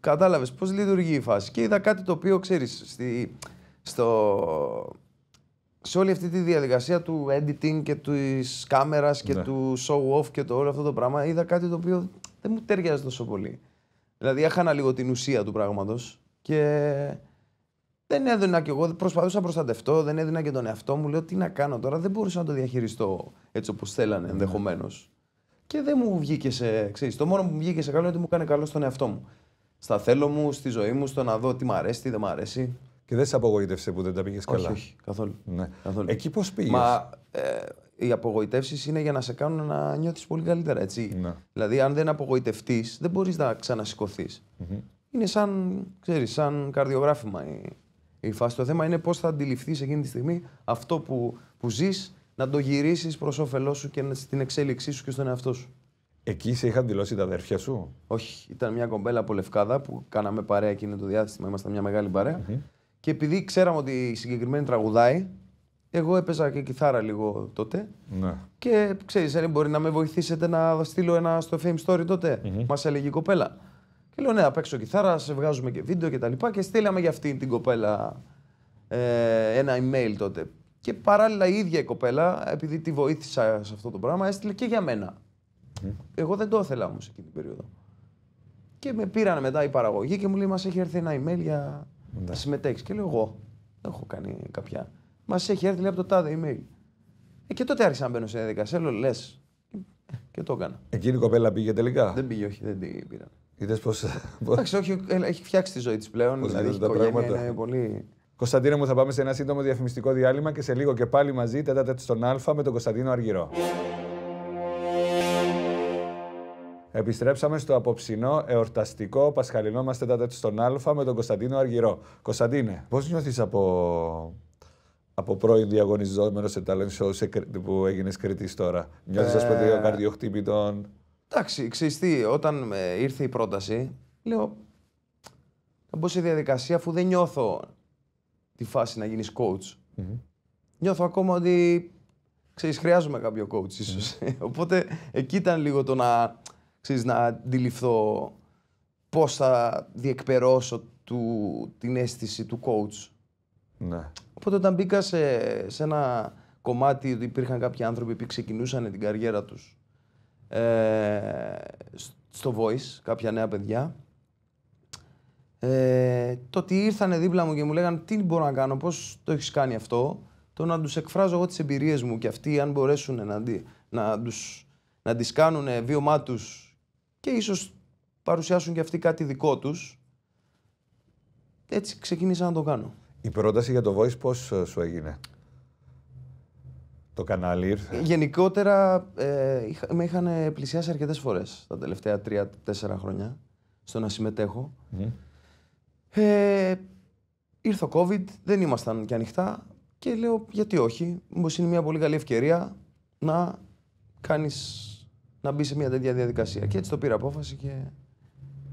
κατάλαβες, πώς λειτουργεί η φάση. Και είδα κάτι το οποίο ξέρεις, στο, σε όλη αυτή τη διαδικασία του editing και της κάμερας και ναι. του show off και το όλο αυτό το πράγμα, είδα κάτι το οποίο δεν μου ταιριάζει τόσο πολύ. Δηλαδή έχανα λίγο την ουσία του πράγματος και δεν έδινα κι εγώ. Προσπαθούσα να προστατευτώ, δεν έδινα και τον εαυτό μου. Λέω τι να κάνω τώρα. Δεν μπορούσα να το διαχειριστώ έτσι όπως θέλανε ναι. ενδεχομένως. Και δεν μου βγήκε σε. Ξέρεις, το μόνο που μου βγήκε σε καλό είναι ότι μου κάνει καλό στον εαυτό μου. Στα θέλω μου, στη ζωή μου, στο να δω τι μ' αρέσει, τι δεν μ' αρέσει. Και δεν σε απογοήτευσε που δεν τα πήγες καλά. Όχι, καθόλου. Ναι. καθόλου. Εκεί πώς πήγες. Μα ε, οι απογοητεύσεις είναι για να σε κάνουν να νιώθεις πολύ καλύτερα. Έτσι. Ναι. Δηλαδή, αν δεν απογοητευτείς, δεν μπορείς να ξανασηκωθει mm Είναι σαν, ξέρεις, σαν καρδιογράφημα η, η φάση. Το θέμα είναι πώς θα αντιληφθείς εκείνη τη στιγμή αυτό που, που ζεις, να το γυρίσεις προς όφελός σου και στην εξέλιξή σου και στον εαυτό σου. Εκεί σε είχαν δηλώσει τα αδέρφια σου. Όχι, ήταν μια κομπέλα από Λευκάδα που κάναμε παρέα εκείνο το διάστημα. είμαστε μια μεγάλη Και επειδή ξέραμε ότι η συγκεκριμένη τραγουδάει, εγώ έπαιζα και κιθάρα λίγο τότε. Ναι. Και ξέρεις, αν ε, μπορεί να με βοηθήσετε να στείλω ένα στο fame story τότε. Mm-hmm. Μας έλεγε η κοπέλα. Και λέω: Ναι, θα παίξω κιθάρα, σε βγάζουμε και βίντεο κτλ. Και, και στείλαμε για αυτήν την κοπέλα ε, ένα email τότε. Και παράλληλα η ίδια η κοπέλα, επειδή τη βοήθησα σε αυτό το πράγμα, έστειλε και για μενα Εγώ δεν το ήθελα όμως εκείνη την περίοδο. Και με πήραν μετά η παραγωγή και μου λέει: Μας έχει έρθει ένα email για ναι. να συμμετέχεις. Και λέω: Εγώ δεν έχω κάνει κάποια Μας έχει έρθει λέει, από το τάδε email. Ε, και τότε άρχισα να μπαίνω σε διαδικασία. λες. Και το έκανα. Εκείνη η κοπέλα πήγε τελικά. Δεν πήγε, όχι, δεν την πήρα. Είδες πώς. Εντάξει, όχι, ε, έχει φτιάξει τη ζωή της πλέον. Πώς δηλαδή, έχει τα πράγματα. Είναι πολύ... Κωνσταντίνο μου, θα πάμε σε ένα σύντομο διαφημιστικό διάλειμμα και σε λίγο και πάλι μαζί τέτα στον Α με τον Κωνσταντίνο Αργυρό. Επιστρέψαμε στο απόψινό εορταστικό πασχαλινό μα τέτα στον Α με τον Κωνσταντίνο Αργυρό. Κωνσταντίνε, πώς νιώθεις από από πρώην διαγωνιζόμενος σε talent show σε, που έγινε κριτής τώρα. Νιώθεις, ας πούμε, ε, καρδιοχτύπη των. Εντάξει, ξέρεις όταν ε, ήρθε η πρόταση, λέω. Θα μπω σε διαδικασία αφού δεν νιώθω τη φάση να γίνεις coach. Νιώθω ακόμα ότι ξέρεις, χρειάζομαι κάποιο coach, ισω [laughs] Οπότε εκεί ήταν λίγο το να, ξέρεις, να αντιληφθώ πώς θα διεκπερώσω την αίσθηση του coach. Ναι. Οπότε όταν μπήκα σε, ένα κομμάτι ότι υπήρχαν κάποιοι άνθρωποι που ξεκινούσαν την καριέρα τους ε, στο Voice, κάποια νέα παιδιά, ε, το ότι ήρθανε δίπλα μου και μου λέγανε τι μπορώ να κάνω, πώς το έχεις κάνει αυτό, το να τους εκφράζω εγώ τις εμπειρίες μου και αυτοί αν μπορέσουν να, να, τους, να τις κάνουν ε, βίωμά τους και ίσως παρουσιάσουν και αυτοί κάτι δικό τους, έτσι ξεκίνησα να το κάνω. Η πρόταση για το Voice πώς ε, σου έγινε. Το κανάλι ήρθε. Γενικότερα ε, με είχαν πλησιάσει αρκετές φορές τα τελευταία τρία-τέσσερα χρόνια στο να συμμετέχω. Mm. Ε, ήρθε ο COVID, δεν ήμασταν και ανοιχτά και λέω γιατί όχι, όμω είναι μια πολύ καλή ευκαιρία να κάνεις, να μπεις σε μια τέτοια διαδικασία. Και έτσι το πήρα απόφαση και...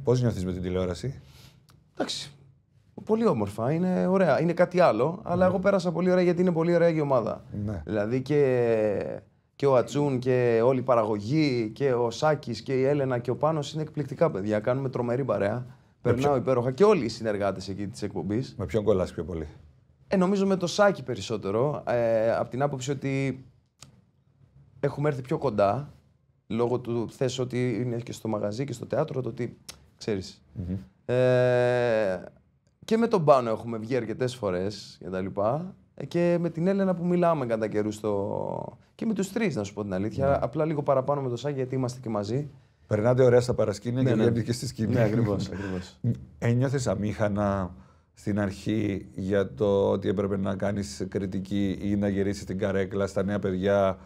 Πώς νιώθεις με την τηλεόραση? Εντάξει, Πολύ όμορφα, είναι ωραία. Είναι κάτι άλλο, αλλά ναι. εγώ πέρασα πολύ ωραία γιατί είναι πολύ ωραία η ομάδα. Ναι. Δηλαδή και, και ο Ατσούν και όλη η παραγωγή και ο Σάκης και η Έλενα και ο Πάνος είναι εκπληκτικά παιδιά. Κάνουμε τρομερή παρέα. Περνάω ποιο... υπέροχα και όλοι οι συνεργάτες εκεί της εκπομπής. Με ποιον κολλάς πιο πολύ. Ε, νομίζω με το Σάκη περισσότερο. Ε, από την άποψη ότι έχουμε έρθει πιο κοντά. Λόγω του θες ότι είναι και στο μαγαζί και στο θέατρο, το οτι ξέρεις. ξέρεις. Ε, και με τον Πάνο έχουμε βγει αρκετές φορές και τα λοιπά. Ε, και με την Έλενα που μιλάμε κατά καιρούς στο. και με τους τρεις, να σου πω την αλήθεια. Ναι. Απλά λίγο παραπάνω με το Σάκη γιατί είμαστε και μαζί. Περνάτε ωραία στα παρασκήνια ναι, και ναι. και στη σκηνή. Ναι, ακριβώς. ακριβώς. Ε, Ένιωθες αμήχανα στην αρχή για το ότι έπρεπε να κάνεις κριτική ή να γυρίσεις την καρέκλα στα νέα παιδιά,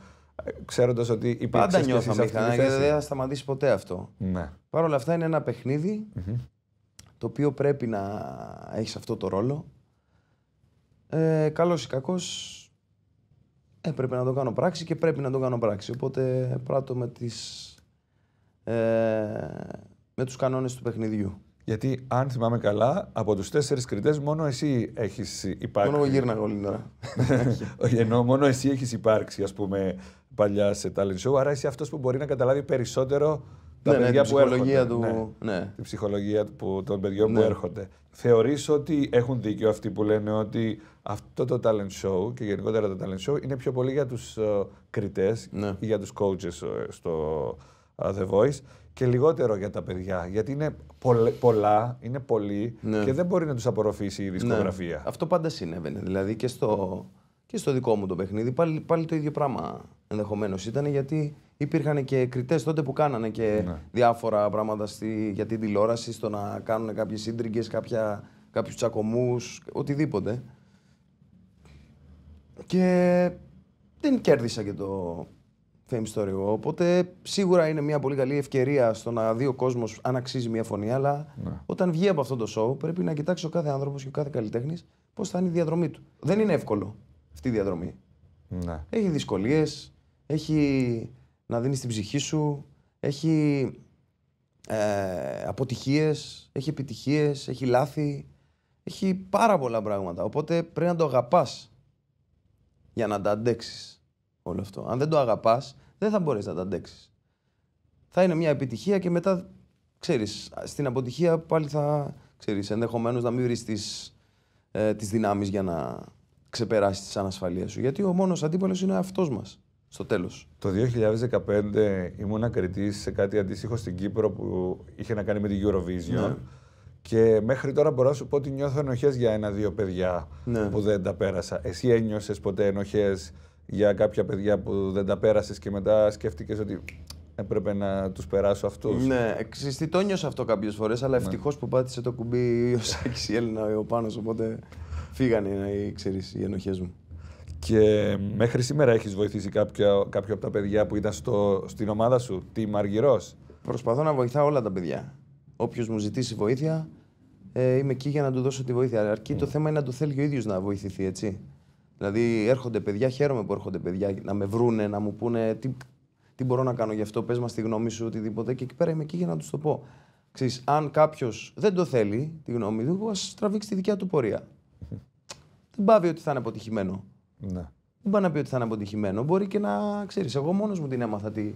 ξέροντας ότι υπάρχει. Πάντα νιώθω αμήχανα και δεν θα σταματήσει ποτέ αυτό. Ναι. Παρ' όλα αυτά είναι ένα το οποίο πρέπει να έχεις αυτό το ρόλο. Ε, καλός ή κακός, ε, πρέπει να το κάνω πράξη και πρέπει να το κάνω πράξη. Οπότε πράττω με, τις, ε, με τους κανόνες του παιχνιδιού. Γιατί αν θυμάμαι καλά, από τους τέσσερις κριτές μόνο εσύ έχεις υπάρξει. Μόνο γύρνα όλη τώρα. Όχι, Ενώ μόνο εσύ έχεις υπάρξει, ας πούμε, παλιά σε talent show. Άρα είσαι αυτός που μπορεί να καταλάβει περισσότερο τα ναι, ναι παιδιά ναι, Του... Ναι, Την ψυχολογία που, των παιδιών που ναι. έρχονται. Θεωρείς ότι έχουν δίκιο αυτοί που λένε ότι αυτό το talent show και γενικότερα το talent show είναι πιο πολύ για τους κριτέ ε, κριτές ναι. ή για τους coaches ε, στο ε, The Voice και λιγότερο για τα παιδιά, γιατί είναι πολλά, είναι πολλοί και δεν μπορεί να τους απορροφήσει η δισκογραφία. Αυτό πάντα συνέβαινε, δηλαδή και στο, και στο δικό μου το παιχνίδι πάλι, πάλι το ίδιο πράγμα ενδεχομένως ήταν γιατί Υπήρχαν και κριτές τότε που κάνανε και ναι. διάφορα πράγματα στη, για την τηλεόραση, στο να κάνουν κάποιες σύντριγγε, κάποιους τσακωμούς, οτιδήποτε. Και δεν κέρδισα και το fame story. Οπότε σίγουρα είναι μια πολύ καλή ευκαιρία στο να δει ο κόσμος αν αξίζει μια φωνή. Αλλά ναι. όταν βγει από αυτό το show, πρέπει να κοιτάξει ο κάθε άνθρωπος και ο κάθε καλλιτέχνης πώς θα είναι η διαδρομή του. Δεν είναι εύκολο αυτή η διαδρομή. Ναι. Έχει δυσκολίες, έχει να δίνεις την ψυχή σου. Έχει ε, αποτυχίες, έχει επιτυχίες, έχει λάθη. Έχει πάρα πολλά πράγματα. Οπότε πρέπει να το αγαπάς για να τα αντέξεις όλο αυτό. Αν δεν το αγαπάς, δεν θα μπορέσει να τα αντέξεις. Θα είναι μια επιτυχία και μετά, ξέρεις, στην αποτυχία πάλι θα ξέρεις ενδεχομένως να μην βρεις τις ε, τις δυνάμεις για να ξεπεράσεις τις ανασφαλίες σου. Γιατί ο μόνος αντίπαλος είναι αυτό μας στο τέλος. Το 2015 ήμουν ακριτής σε κάτι αντίστοιχο στην Κύπρο που είχε να κάνει με την Eurovision. Ναι. Και μέχρι τώρα μπορώ να σου πω ότι νιώθω ενοχές για ένα-δύο παιδιά ναι. που δεν τα πέρασα. Εσύ ένιωσες ποτέ ενοχές για κάποια παιδιά που δεν τα πέρασες και μετά σκέφτηκες ότι έπρεπε να τους περάσω αυτούς. Ναι, εξιστή, το νιώσα αυτό κάποιες φορές, αλλά ναι. ευτυχώς που πάτησε το κουμπί ο Σάκης, η Έλληνα, ο Πάνος, Οπότε φύγανε ξέρεις, οι ενοχές μου. Και μέχρι σήμερα έχεις βοηθήσει κάποιο, κάποιο από τα παιδιά που ήταν στο, στην ομάδα σου, τι Αργυρός. Προσπαθώ να βοηθάω όλα τα παιδιά. Όποιος μου ζητήσει βοήθεια, ε, είμαι εκεί για να του δώσω τη βοήθεια. Αρκεί mm. το θέμα είναι να το θέλει ο ίδιος να βοηθηθεί, έτσι. Δηλαδή έρχονται παιδιά, χαίρομαι που έρχονται παιδιά να με βρούνε, να μου πούνε τι, τι μπορώ να κάνω γι' αυτό, πες μας τη γνώμη σου, οτιδήποτε. Και εκεί πέρα είμαι εκεί για να τους το πω. αν κάποιος δεν το θέλει, τη γνώμη του, ας τραβήξει τη δικιά του πορεία. Hm. Δεν πάβει ότι θα είναι αποτυχημένο. Ναι. Δεν πάει να πει ότι θα είναι αποτυχημένο. Μπορεί και να ξέρεις. Εγώ μόνος μου την έμαθα τη,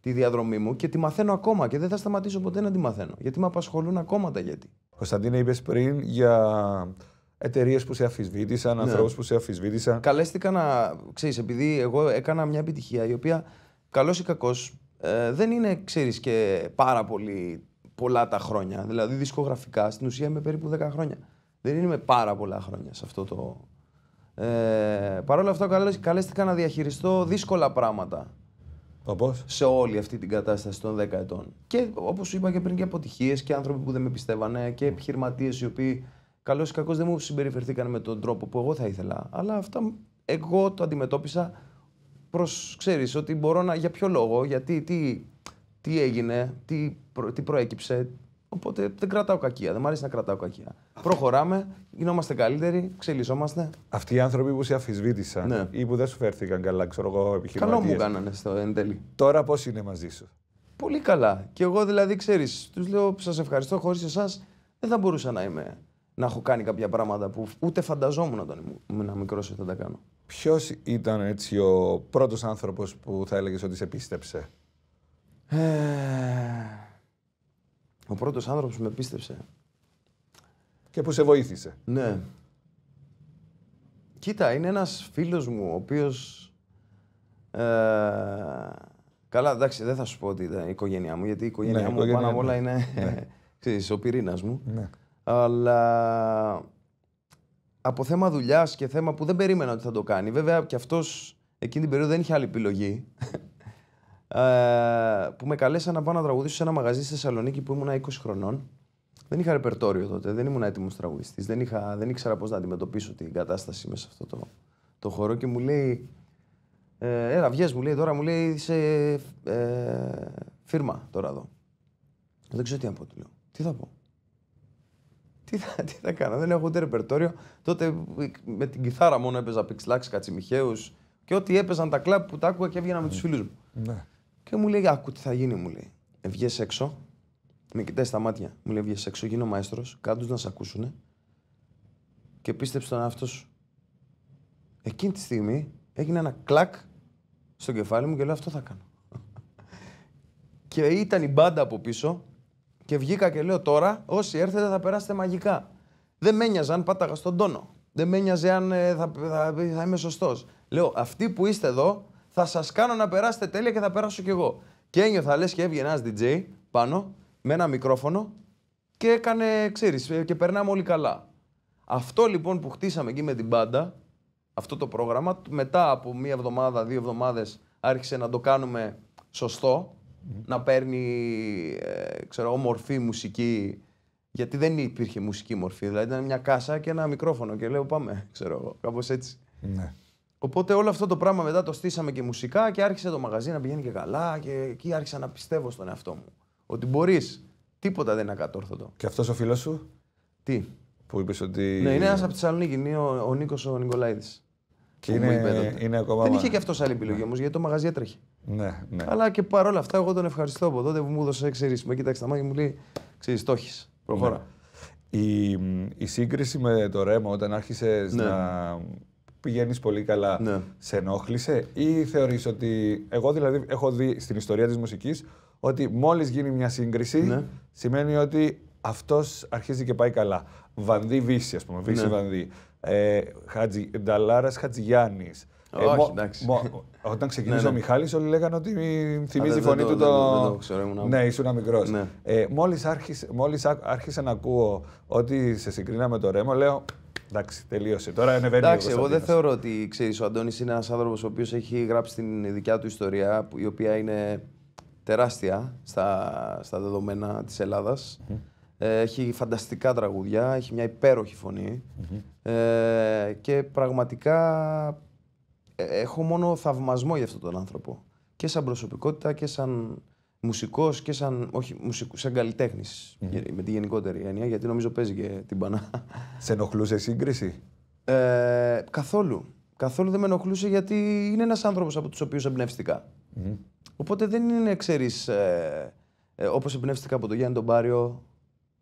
τη διαδρομή μου και τη μαθαίνω ακόμα και δεν θα σταματήσω ποτέ να τη μαθαίνω. Γιατί με απασχολούν ακόμα τα γιατί. Κωνσταντίνε, είπες πριν για εταιρείες που σε αφισβήτησαν, ναι. ανθρώπους που σε αφισβήτησαν. Καλέστηκα να. ξέρεις, επειδή εγώ έκανα μια επιτυχία η οποία καλός ή κακός ε, δεν είναι, ξέρεις, και πάρα πολύ πολλά τα χρόνια. Δηλαδή, δισκογραφικά στην ουσία είμαι περίπου 10 χρόνια. Δεν είμαι πάρα πολλά χρόνια σε αυτό το, ε, Παρ' όλα αυτά, καλέστηκα να διαχειριστώ δύσκολα πράγματα. Σε όλη αυτή την κατάσταση των 10 ετών. Και όπως σου είπα και πριν, και αποτυχίες και άνθρωποι που δεν με πιστεύανε και επιχειρηματίες οι οποίοι καλώς ή κακώς δεν μου συμπεριφερθήκαν με τον τρόπο που εγώ θα ήθελα. Αλλά αυτά εγώ το αντιμετώπισα προς, ξέρεις, ότι μπορώ να. Για ποιο λόγο, γιατί, τι, έγινε, τι προέκυψε, Οπότε δεν κρατάω κακία. Δεν μου αρέσει να κρατάω κακία. Προχωράμε, γινόμαστε καλύτεροι, ξελισσόμαστε. Αυτοί οι άνθρωποι που σε αφισβήτησαν ναι. ή που δεν σου φέρθηκαν καλά, ξέρω εγώ, επιχειρηματίες. Καλό μου κάνανε στο εν τέλει. Τώρα πώς είναι μαζί σου. Πολύ καλά. Και εγώ δηλαδή, ξέρεις, τους λέω, σας ευχαριστώ, χωρίς εσάς δεν θα μπορούσα να είμαι. Να έχω κάνει κάποια πράγματα που ούτε φανταζόμουν όταν ήμουν μικρό ότι θα τα κάνω. Ποιος ήταν έτσι ο πρώτος άνθρωπος που θα έλεγες ότι σε πίστεψε. Ε, ο πρώτος άνθρωπος που με πίστεψε. Και που σε βοήθησε. Ναι. Κοίτα, είναι ένας φίλος μου, ο οποίος... Ε, καλά, εντάξει, δεν θα σου πω ότι ήταν η οικογένειά μου, γιατί η οικογένειά ναι, μου οικογένειά πάνω απ' όλα είναι ναι. [laughs] ξέρεις, ο πυρήνας μου. Ναι. Αλλά από θέμα δουλειάς και θέμα που δεν περίμενα ότι θα το κάνει. Βέβαια και αυτός εκείνη την περίοδο δεν είχε άλλη επιλογή. Ε, που με καλέσα να πάω να τραγουδήσω σε ένα μαγαζί στη Θεσσαλονίκη που ήμουν 20 χρονών. Δεν είχα ρεπερτόριο τότε, δεν ήμουν έτοιμος τραγουδιστής. Δεν, δεν ήξερα πώς να αντιμετωπίσω την κατάσταση μέσα σε αυτό το, το χώρο και μου λέει. Ε, έλα, βγες, μου λέει τώρα, μου λέει είσαι ε, φίρμα τώρα εδώ. Δεν ξέρω τι να πω, του λέω. Τι θα πω. Τι θα, τι θα κάνω, δεν έχω ούτε ρεπερτόριο. Τότε με την κιθάρα μόνο έπαιζα πιξλάξ, κατσιμιχαίους και ό,τι έπαιζαν τα κλαπ που τα άκουγα και έβγαινα με τους ναι. φίλους μου. Ναι. Και μου λέει, άκου τι θα γίνει, μου λέει. Βγες έξω, με κοιτάει στα μάτια. Μου λέει, βγες έξω, γίνω μαέστρος, κάντους να σε ακούσουν. Και πίστεψε τον εαυτό Εκείνη τη στιγμή έγινε ένα κλακ στο κεφάλι μου και λέω, αυτό θα κάνω. [laughs] και ήταν η μπάντα από πίσω και βγήκα και λέω τώρα, όσοι έρθετε θα περάσετε μαγικά. Δεν με ένοιαζε αν πάταγα στον τόνο. Δεν με αν θα, ε, θα, θα, θα είμαι σωστός. Λέω, αυτοί που είστε εδώ θα σας κάνω να περάσετε τέλεια και θα περάσω κι εγώ. Και ένιωθα λες και έβγαινε ένας DJ πάνω με ένα μικρόφωνο και έκανε, ξέρεις, ε, και περνάμε όλοι καλά. Αυτό λοιπόν που χτίσαμε εκεί με την πάντα, αυτό το πρόγραμμα, μετά από μία εβδομάδα, δύο εβδομάδες άρχισε να το κάνουμε σωστό, να παίρνει, ε, ξέρω, μορφή μουσική, γιατί δεν υπήρχε μουσική μορφή, δηλαδή ήταν μια κάσα και ένα μικρόφωνο και λέω πάμε, ξέρω, κάπως έτσι. Ναι. Οπότε όλο αυτό το πράγμα μετά το στήσαμε και μουσικά και άρχισε το μαγαζί να πηγαίνει και καλά και εκεί άρχισα να πιστεύω στον εαυτό μου. Ότι μπορείς. Τίποτα δεν είναι ακατόρθωτο. Και αυτός ο φίλος σου. Τι. Που είπες ότι. Ναι, είναι ένας από τη Θεσσαλονίκη, είναι ο, Νίκος ο Νικολάηδης. Και είναι, είπε είναι ακόμα. Δεν είχε και αυτός άλλη επιλογή ναι. όμως γιατί το μαγαζί έτρεχε. Ναι, ναι. Αλλά και παρόλα αυτά, εγώ τον ευχαριστώ από τότε που μου έδωσε ξέρεις. Με κοίταξε τα μάτια μου λέει: Ξέρεις, το έχεις. Προχώρα. Ναι. Η, η σύγκριση με το ρέμα όταν άρχισες ναι. να πηγαίνεις πολύ καλά, ναι. σε ενόχλησε ή θεωρείς ότι. Εγώ δηλαδή έχω δει στην ιστορία της μουσικής ότι μόλις γίνει μια σύγκριση ναι. σημαίνει ότι αυτός αρχίζει και πάει καλά. Βανδύ Βύση, ας πούμε. Βύση ναι. Βανδί. Ε, Νταλάρας Χατζηγιάννης. Ε, εντάξει. όταν ξεκίνησε ναι, ο Μιχάλης όλοι λέγανε ότι θυμίζει η φωνή του το... Ναι, ήσουν μικρός. μικρό. Ε, μόλις, άρχισε, να ακούω ότι σε συγκρίνα με το Ρέμο, λέω Εντάξει, τελείωσε. Τώρα βέβαιο. Εντάξει, εγώ δεν θεωρώ ότι ξέρεις, ο Αντώνης είναι ένας άνθρωπος ο οποίος έχει γράψει την δικιά του ιστορία, η οποία είναι τεράστια στα, στα δεδομένα της Ελλάδας. Ε, έχει φανταστικά τραγούδια, έχει μια υπέροχη ε, και πραγματικά ε, έχω μόνο θαυμασμό για αυτόν τον άνθρωπο. Και σαν προσωπικότητα και σαν μουσικός και σαν, όχι, σαν καλλιτέχνης. Με τη γενικότερη έννοια, γιατί νομίζω παίζει και την πανά. Σε ενοχλούσε σύγκριση. Ε, καθόλου. Καθόλου δεν με ενοχλούσε γιατί είναι ένας άνθρωπος από τους οποίους εμπνευστηκα Οπότε δεν είναι, ξέρεις, ε, ε, όπως εμπνεύστηκα από τον Γιάννη τον Πάριο,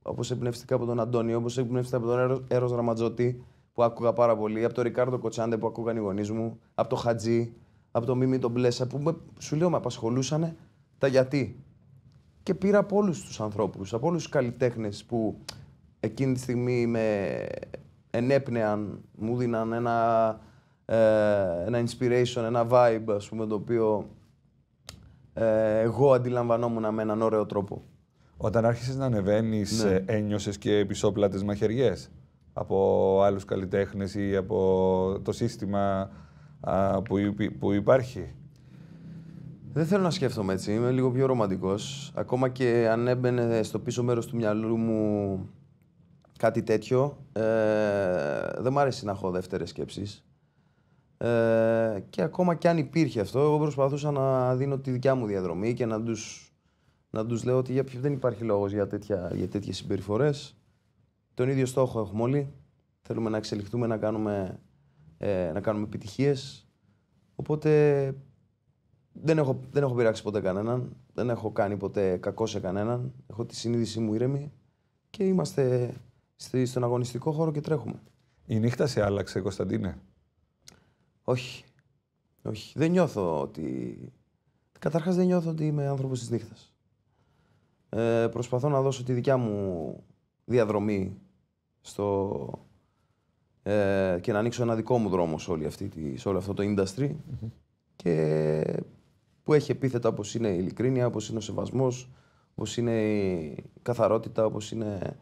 όπως εμπνεύστηκα από τον Αντώνιο, όπως εμπνεύστηκα από τον Έρο Ραματζότη που άκουγα πάρα πολύ, από τον Ρικάρδο Κοτσάντε που ακούγαν οι γονείς μου, από τον Χατζή, από τον Μίμη τον Μπλέσα που με, σου λέω με απασχολούσαν τα γιατί και πήρα από όλους τους ανθρώπους, από όλους τους καλλιτέχνες που εκείνη τη στιγμή με ενέπνεαν, μου δίναν ένα, ε, ένα inspiration, ένα vibe, το οποίο ε, εγώ αντιλαμβανόμουν με έναν ωραίο τρόπο. Όταν άρχισες να ανεβαίνεις ναι. Ε, και επισόπλατες μαχαιριές από άλλους καλλιτέχνες ή από το σύστημα που, που υπάρχει. Δεν θέλω να σκέφτομαι έτσι. Είμαι λίγο πιο ρομαντικός. Ακόμα και αν έμπαινε στο πίσω μέρος του μυαλού μου κάτι τέτοιο, ε, δεν μου αρέσει να έχω δεύτερες σκέψεις. Ε, και ακόμα και αν υπήρχε αυτό, εγώ προσπαθούσα να δίνω τη δικιά μου διαδρομή και να τους να τους λέω ότι δεν υπάρχει λόγος για, τέτοια, για τέτοιες συμπεριφορές. Τον ίδιο στόχο έχουμε όλοι. Θέλουμε να εξελιχθούμε, να κάνουμε, ε, κάνουμε επιτυχίες. Οπότε δεν έχω, δεν έχω πειράξει ποτέ κανέναν. Δεν έχω κάνει ποτέ κακό σε κανέναν. Έχω τη συνείδησή μου ήρεμη και είμαστε στη, στον αγωνιστικό χώρο και τρέχουμε. Η νύχτα σε άλλαξε, Κωνσταντίνε. Όχι. Όχι. Δεν νιώθω ότι. Καταρχάς δεν νιώθω ότι είμαι άνθρωπος της νύχτας. Ε, προσπαθώ να δώσω τη δικιά μου διαδρομή στο, ε, και να ανοίξω ένα δικό μου δρόμο σε, όλη αυτή, όλο αυτό το industry. Και που έχει επίθετα όπως είναι η ειλικρίνεια, όπως είναι ο σεβασμός, όπως είναι η καθαρότητα, όπως είναι.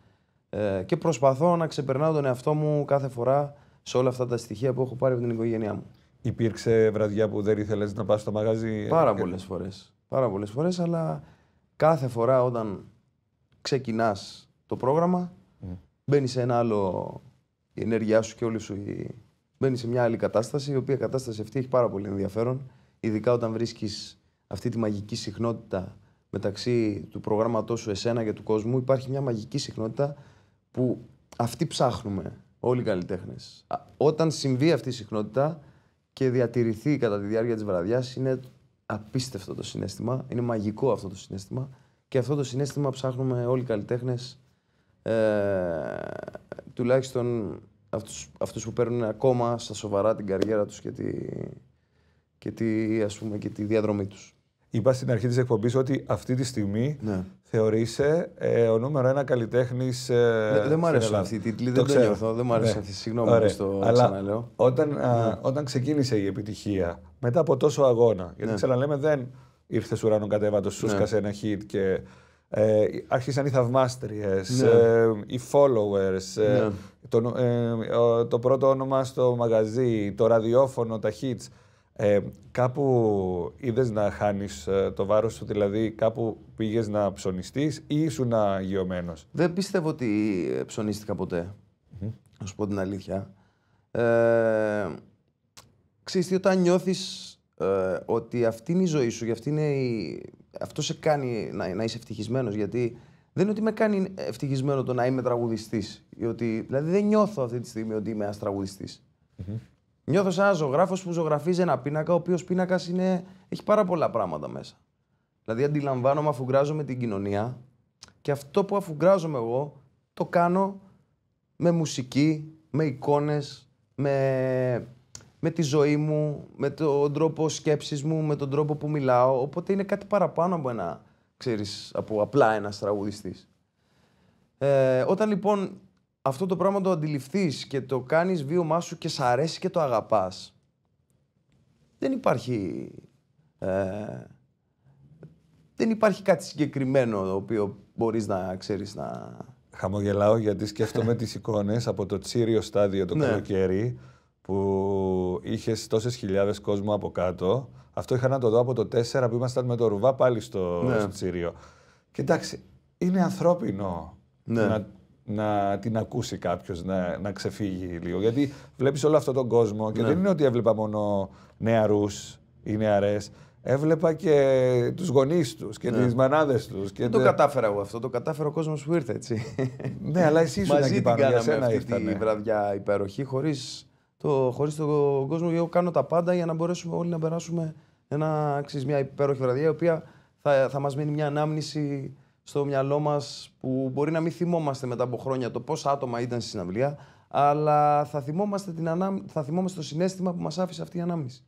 Ε, και προσπαθώ να ξεπερνάω τον εαυτό μου κάθε φορά σε όλα αυτά τα στοιχεία που έχω πάρει από την οικογένειά μου. Υπήρξε βραδιά που δεν ήθελες να πας στο μαγαζί. Πάρα πολλές φορές. Πάρα πολλές φορές, αλλά κάθε φορά όταν ξεκινάς το πρόγραμμα, mm. μπαίνει σε ένα άλλο. Η ενέργειά σου και όλη σου. Η... Μπαίνει σε μια άλλη κατάσταση, η οποία κατάσταση αυτή έχει πάρα πολύ ενδιαφέρον ειδικά όταν βρίσκεις αυτή τη μαγική συχνότητα μεταξύ του προγράμματο σου εσένα και του κόσμου, υπάρχει μια μαγική συχνότητα που αυτή ψάχνουμε όλοι οι καλλιτέχνες. Όταν συμβεί αυτή η συχνότητα και διατηρηθεί κατά τη διάρκεια της βραδιάς είναι απίστευτο το συνέστημα, είναι μαγικό αυτό το συνέστημα και αυτό το συνέστημα ψάχνουμε όλοι οι καλλιτέχνες. Ε, τουλάχιστον αυτούς, αυτούς που παίρνουν ακόμα στα σοβαρά την καριέρα τους και τη, και τη, ας πούμε, και τη διαδρομή τους. Είπα στην αρχή της εκπομπής ότι αυτή τη στιγμή ναι. θεωρείσαι ε, ο νούμερο ένα καλλιτέχνης. Ε, δεν, δεν μ' αρέσουν ναι. αυτοί οι δεν το νιώθω, δεν συγγνώμη που το Αλλά ξαναλέω. Όταν, ναι. όταν ξεκίνησε η επιτυχία, μετά από τόσο αγώνα, γιατί ναι. ξαναλέμε δεν ήρθες ουρανό κατέβατος, σου ναι. ένα hit και ε, άρχισαν οι θαυμάστριες, ε, οι followers, το, το πρώτο όνομα στο μαγαζί, το ραδιόφωνο, τα hits. Ε, κάπου είδες να χάνεις ε, το βάρος σου, δηλαδή κάπου πήγες να ψωνιστείς ή ήσουν αγιωμένος. Δεν πιστεύω ότι ε, ψωνίστηκα ποτέ. Να σου πω την αλήθεια. Ε, ξέρεις όταν νιώθεις ε, ότι αυτή είναι η ζωή σου είναι η... αυτό σε κάνει να, είσαι ευτυχισμένος, γιατί δεν είναι ότι με κάνει ευτυχισμένο το να είμαι τραγουδιστής. δηλαδή δεν νιώθω αυτή τη στιγμή ότι ένα ένας Νιώθω σαν ένα ζωγράφος που ζωγραφίζει ένα πίνακα, ο οποίος πίνακας είναι... έχει πάρα πολλά πράγματα μέσα. Δηλαδή, αντιλαμβάνομαι, αφουγκράζομαι την κοινωνία και αυτό που αφουγκράζομαι εγώ το κάνω με μουσική, με εικόνες, με, με τη ζωή μου, με τον τρόπο σκέψης μου, με τον τρόπο που μιλάω. Οπότε είναι κάτι παραπάνω από ένα, ξέρεις, από απλά ένας τραγουδιστής. Ε, όταν λοιπόν αυτό το πράγμα το αντιληφθείς και το κάνεις βίωμά σου και σ' αρέσει και το αγαπάς, δεν υπάρχει... Ε, δεν υπάρχει κάτι συγκεκριμένο το οποίο μπορείς να ξέρεις να... Χαμογελάω γιατί σκέφτομαι τις εικόνες από το τσίριο στάδιο το ναι. καλοκαίρι που είχες τόσες χιλιάδες κόσμο από κάτω. Αυτό είχα να το δω από το 4 που ήμασταν με το ρουβά πάλι στο, ναι. Τσίριο. Κοιτάξτε, είναι ανθρώπινο ναι. να να την ακούσει κάποιος να, να ξεφύγει λίγο. Γιατί βλέπεις όλο αυτόν τον κόσμο και ναι. δεν είναι ότι έβλεπα μόνο νεαρούς ή νεαρές. Έβλεπα και τους γονείς τους και ναι. τις μανάδες τους. Δεν το κατάφερα εγώ αυτό. Το κατάφερε ο κόσμος που ήρθε έτσι. ναι, αλλά εσύ ήσουν εκεί πάνω. Για σένα αυτή τη βραδιά υπέροχη χωρίς το, χωρίς τον κόσμο. Εγώ κάνω τα πάντα για να μπορέσουμε όλοι να περάσουμε ένα, ξέρεις, μια υπέροχη βραδιά η οποία θα, θα μας μείνει μια ανάμνηση στο μυαλό μας που μπορεί να μην θυμόμαστε μετά από χρόνια το πόσα άτομα ήταν στη συναυλία, αλλά θα θυμόμαστε, την ανά... θα θυμόμαστε το συνέστημα που μας άφησε αυτή η ανάμνηση.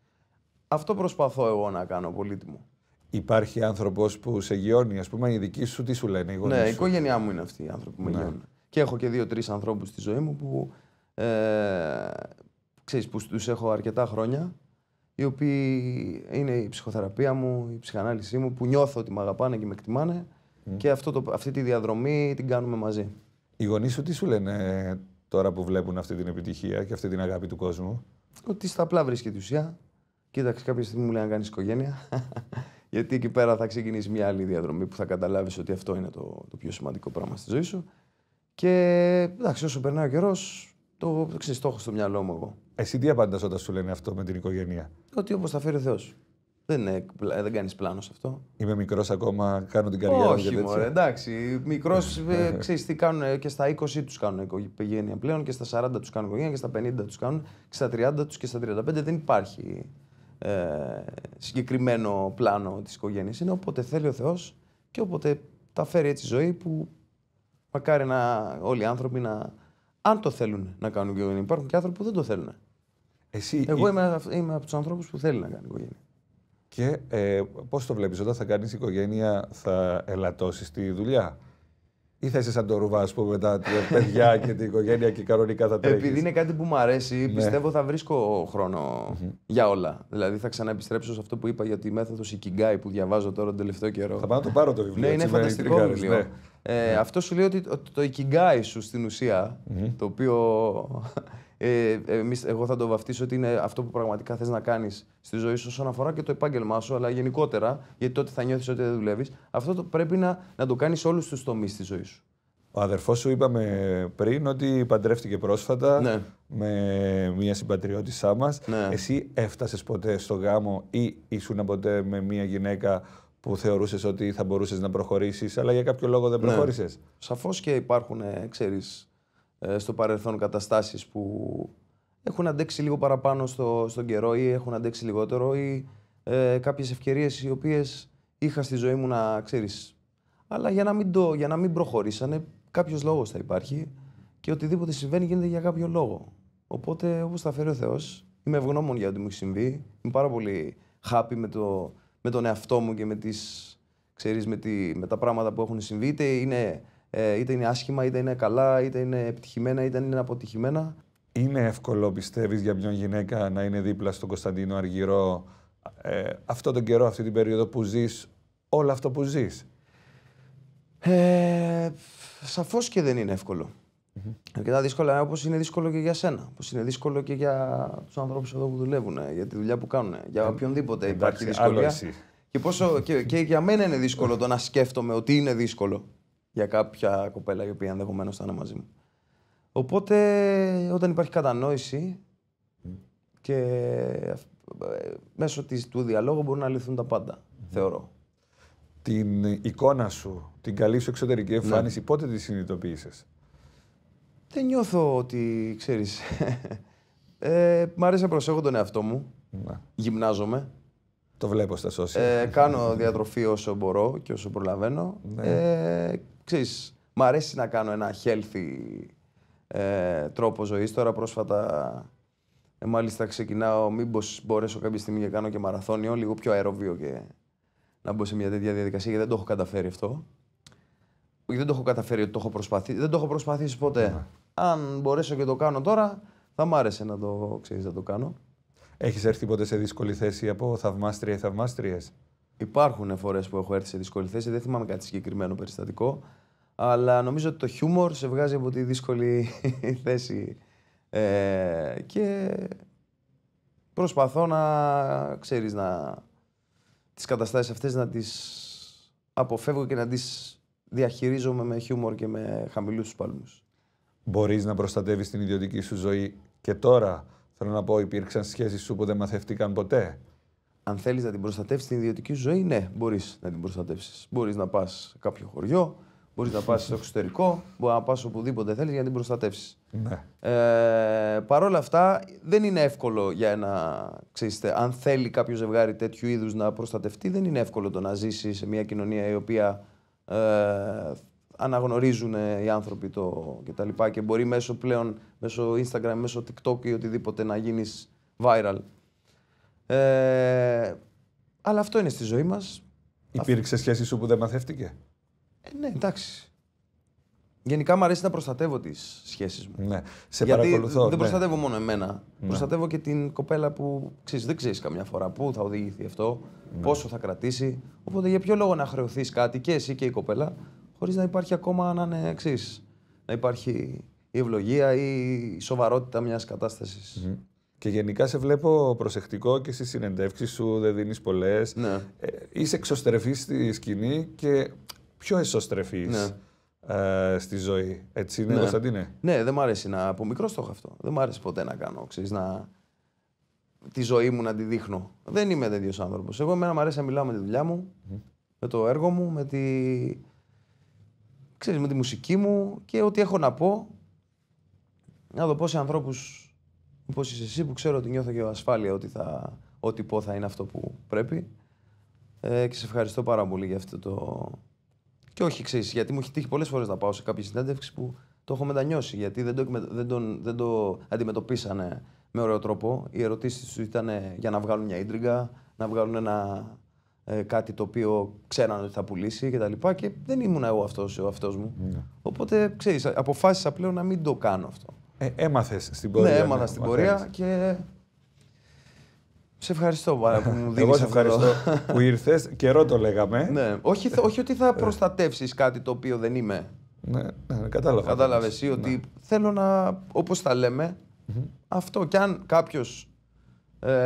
Αυτό προσπαθώ εγώ να κάνω, πολύτιμο. Υπάρχει άνθρωπος που σε γιώνει, ας πούμε, η δική σου τι σου λένε, οι Ναι, η οικογένειά μου είναι αυτή η άνθρωποι που με ναι. γιώνουν. Και έχω και δύο-τρει ανθρώπους στη ζωή μου που. Ε, ξέρεις, που τους έχω αρκετά χρόνια, οι οποίοι είναι η ψυχοθεραπεία μου, η ψυχανάλυση μου, που νιώθω ότι με αγαπάνε και με εκτιμάνε και αυτό το, αυτή τη διαδρομή την κάνουμε μαζί. Οι γονείς σου τι σου λένε τώρα που βλέπουν αυτή την επιτυχία και αυτή την αγάπη του κόσμου. Ότι στα απλά βρίσκεται η ουσία. Κοίταξε, κάποια στιγμή μου λέει να κάνεις οικογένεια. [laughs] Γιατί εκεί πέρα θα ξεκινήσει μια άλλη διαδρομή που θα καταλάβεις ότι αυτό είναι το, το πιο σημαντικό πράγμα στη ζωή σου. Και εντάξει, όσο περνάει ο καιρός, το, το στο μυαλό μου εγώ. Εσύ τι απαντάς όταν σου λένε αυτό με την οικογένεια. Ότι όπως θα φέρει ο Θεός. Δεν, δεν κάνεις πλάνο σε αυτό. Είμαι μικρός ακόμα, κάνω την καριέρα μου. Όχι, μωρέ, εντάξει. Μικρός, [laughs] ε, ξέρεις τι κάνουν ε, και στα 20 τους κάνουν οικογένεια πλέον και στα 40 τους κάνουν οικογένεια και στα 50 τους κάνουν και στα 30 τους και στα 35. Δεν υπάρχει ε, συγκεκριμένο πλάνο της οικογένειας. Είναι όποτε θέλει ο Θεός και όποτε τα φέρει έτσι ζωή που μακάρι να όλοι οι άνθρωποι να. Αν το θέλουν να κάνουν οικογένεια. Υπάρχουν και άνθρωποι που δεν το θέλουν. Εσύ... Εγώ είμαι, είμαι από τους ανθρώπους που θέλει να κάνει οικογένεια. Και ε, πώς το βλέπεις, όταν θα κάνεις οικογένεια, θα ελαττώσεις τη δουλειά. Ή θα είσαι σαν το ρουβά, που μετά τα παιδιά και την οικογένεια και κανονικά θα τρέχεις. Επειδή είναι κάτι που μου αρέσει, ναι. πιστεύω θα βρίσκω για όλα. Δηλαδή θα ξαναεπιστρέψω σε αυτό που είπα για τη μέθοδος Ikigai που διαβάζω τώρα τον τελευταίο καιρό. Θα πάω να το πάρω το βιβλίο. ναι, είναι φανταστικό βιβλίο. Ναι. Ε, ναι. αυτό σου λέει ότι το, το σου στην ουσια το οποίο ε, ε εγώ θα το βαφτίσω ότι είναι αυτό που πραγματικά θες να κάνεις στη ζωή σου όσον αφορά και το επάγγελμά σου, αλλά γενικότερα, γιατί τότε θα νιώθεις ότι δεν δουλεύεις, αυτό το πρέπει να, να το κάνεις όλους τους τομείς της ζωή σου. Ο αδερφός σου είπαμε πριν ότι παντρεύτηκε πρόσφατα ναι. με μια συμπατριώτησά μας. Ναι. Εσύ έφτασες ποτέ στο γάμο ή ήσουν ποτέ με μια γυναίκα που θεωρούσες ότι θα μπορούσες να προχωρήσεις, αλλά για κάποιο λόγο δεν προχώρησε. Ναι. Σαφώς και υπάρχουν, ε, ξέρεις, ε, στο παρελθόν καταστάσεις που έχουν αντέξει λίγο παραπάνω στο, στον καιρό ή έχουν αντέξει λιγότερο ή ε, κάποιες ευκαιρίες οι οποίες είχα στη ζωή μου να ξέρεις. Αλλά για να μην, το, για να μην προχωρήσανε, κάποιος λόγος θα υπάρχει και οτιδήποτε συμβαίνει γίνεται για κάποιο λόγο. Οπότε, όπως τα φέρει ο Θεός, είμαι ευγνώμων για ό,τι μου έχει συμβεί. Είμαι πάρα πολύ happy με το με τον εαυτό μου και με, τις, ξέρεις, με, τη, τα πράγματα που έχουν συμβεί. Είτε είναι, ε, είτε είναι άσχημα, είτε είναι καλά, είτε είναι επιτυχημένα, είτε είναι αποτυχημένα. Είναι εύκολο, πιστεύεις, για μια γυναίκα να είναι δίπλα στον Κωνσταντίνο Αργυρό ε, αυτόν τον καιρό, αυτή την περίοδο που ζεις, όλο αυτό που ζεις. Ε, σαφώς και δεν είναι εύκολο. Mm-hmm. Αρκετά δύσκολα, όπως είναι δύσκολο και για σένα. Όπως είναι δύσκολο και για τους ανθρώπους εδώ που δουλεύουν, ε, για τη δουλειά που κάνουν. Για ε, οποιονδήποτε υπάρχει δυσκολία. Και, πόσο, και, και για μένα είναι δύσκολο το να σκέφτομαι ότι είναι δύσκολο για κάποια κοπέλα η οποία ενδεχομένως θα είναι μαζί μου. Οπότε όταν υπάρχει κατανόηση mm. και ε, μέσω της, του διαλόγου μπορούν να λυθούν τα πάντα, mm-hmm. θεωρώ. Την εικόνα σου, την καλή σου εξωτερική ναι. εμφάνιση, ναι. πότε τη συνειδητοποίησες? Δεν νιώθω ότι, ξέρεις, [laughs] ε, μ' αρέσει να προσέχω τον εαυτό μου, ναι. γυμνάζομαι. Το βλέπω στα social. Ε, κάνω διατροφή όσο μπορώ και όσο προλαβαίνω. Ναι. Ε, ξέρεις, μ' αρέσει να κάνω ένα healthy ε, τρόπο ζωής. Τώρα πρόσφατα, ε, μάλιστα ξεκινάω, μήπως μπορέσω κάποια στιγμή και κάνω και μαραθώνιο, λίγο πιο αεροβίο και να μπω σε μια τέτοια διαδικασία, γιατί δεν το έχω καταφέρει αυτό. Δεν το έχω καταφέρει ότι το έχω προσπαθήσει. Δεν το έχω προσπαθήσει ποτέ. Ναι αν μπορέσω και το κάνω τώρα, θα μ' άρεσε να το, ξέρεις να το κάνω. Έχεις έρθει ποτέ σε δύσκολη θέση από θαυμάστρια ή θαυμάστριες. Υπάρχουν φορές που έχω έρθει σε δύσκολη θέση. Δεν θυμάμαι κάτι συγκεκριμένο περιστατικό. Αλλά νομίζω ότι το χιούμορ σε βγάζει από τη δύσκολη [laughs] θέση. Ε, και προσπαθώ να ξέρεις να τις καταστάσεις αυτές, να τις αποφεύγω και να τις διαχειρίζομαι με χιούμορ και με του σπαλμούς. Μπορείς να προστατεύεις την ιδιωτική σου ζωή και τώρα, θέλω να πω, υπήρξαν σχέσεις σου που δεν μαθευτήκαν ποτέ. Αν θέλεις να την προστατεύσεις την ιδιωτική σου ζωή, ναι, μπορείς να την προστατεύσεις. Μπορείς να πας σε κάποιο χωριό, μπορείς να πας στο εξωτερικό, μπορείς να πά οπουδήποτε θέλεις για να την προστατεύσεις. Ναι. Ε, Παρ' όλα αυτά, δεν είναι εύκολο για ένα, ξέρετε, αν θέλει κάποιο ζευγάρι τέτοιου είδους να προστατευτεί, δεν είναι εύκολο το να ζήσεις σε μια κοινωνία η οποία ε, αναγνωρίζουν ε, οι άνθρωποι το κτλ. Και, τα λοιπά και μπορεί μέσω πλέον, μέσω Instagram, μέσω TikTok ή οτιδήποτε να γίνεις viral. Ε, αλλά αυτό είναι στη ζωή μας. Υπήρξε σχέση σου που δεν μαθεύτηκε. Ε, ναι, εντάξει. Γενικά μου αρέσει να προστατεύω τις σχέσεις μου. Ναι, σε Γιατί παρακολουθώ. Δεν ναι. προστατεύω μόνο εμένα. Ναι. Προστατεύω και την κοπέλα που ξέρεις, δεν ξέρεις καμιά φορά πού θα οδηγηθεί αυτό, ναι. πόσο θα κρατήσει. Οπότε για ποιο λόγο να χρεωθείς κάτι και εσύ και η κοπέλα χωρίς να υπάρχει ακόμα να είναι εξής. Να υπάρχει η ευλογία ή η σοβαρότητα μιας κατασταση Και γενικά σε βλέπω προσεκτικό και στις συνεντεύξεις σου, δεν δίνεις πολλές. Ναι. Ε, είσαι εξωστρεφής στη σκηνή και πιο εσωστρεφής ναι. ε, στη ζωή. Έτσι είναι, ναι. Κωνσταντίνε. Ναι, δεν μ' αρέσει να. Από μικρό το αυτό. Δεν μ' αρέσει ποτέ να κάνω. Ξέρεις, να... Τη ζωή μου να τη δείχνω. Δεν είμαι τέτοιος άνθρωπος. Εγώ εμένα μου αρέσει να μιλάω με τη δουλειά μου, με το έργο μου, με τη ξέρεις, με τη μουσική μου και ό,τι έχω να πω. Να δω πόσοι ανθρώπους, όπως είσαι εσύ, που ξέρω ότι νιώθω και ασφάλεια ότι, θα, ό,τι πω θα είναι αυτό που πρέπει. Ε, και σε ευχαριστώ πάρα πολύ για αυτό το... Και όχι, ξέρεις, γιατί μου έχει τύχει πολλές φορές να πάω σε κάποια συνέντευξη που το έχω μετανιώσει, γιατί δεν το, δεν τον, δεν το αντιμετωπίσανε με ωραίο τρόπο. Οι ερωτήσεις τους ήταν για να βγάλουν μια ίντριγκα, να βγάλουν ένα ε, κάτι το οποίο ξέναν ότι θα πουλήσει και τα λοιπά και δεν ήμουν εγώ αυτός ο αυτός μου. Ναι. Οπότε, ξέρεις, αποφάσισα πλέον να μην το κάνω αυτό. Ε, έμαθες στην πορεία. Ναι, έμαθα στην ναι, πορεία και σε ευχαριστώ πάρα που μου δίνεις Εγώ σε ευχαριστώ που ήρθες. Καιρό το λέγαμε. Ναι, όχι, όχι ότι θα ε. προστατεύσεις κάτι το οποίο δεν είμαι. Ναι, κατάλαβα. Κατάλαβες εσύ ότι θέλω να, όπως τα λεμε αυτό. Κι αν κάποιος ε,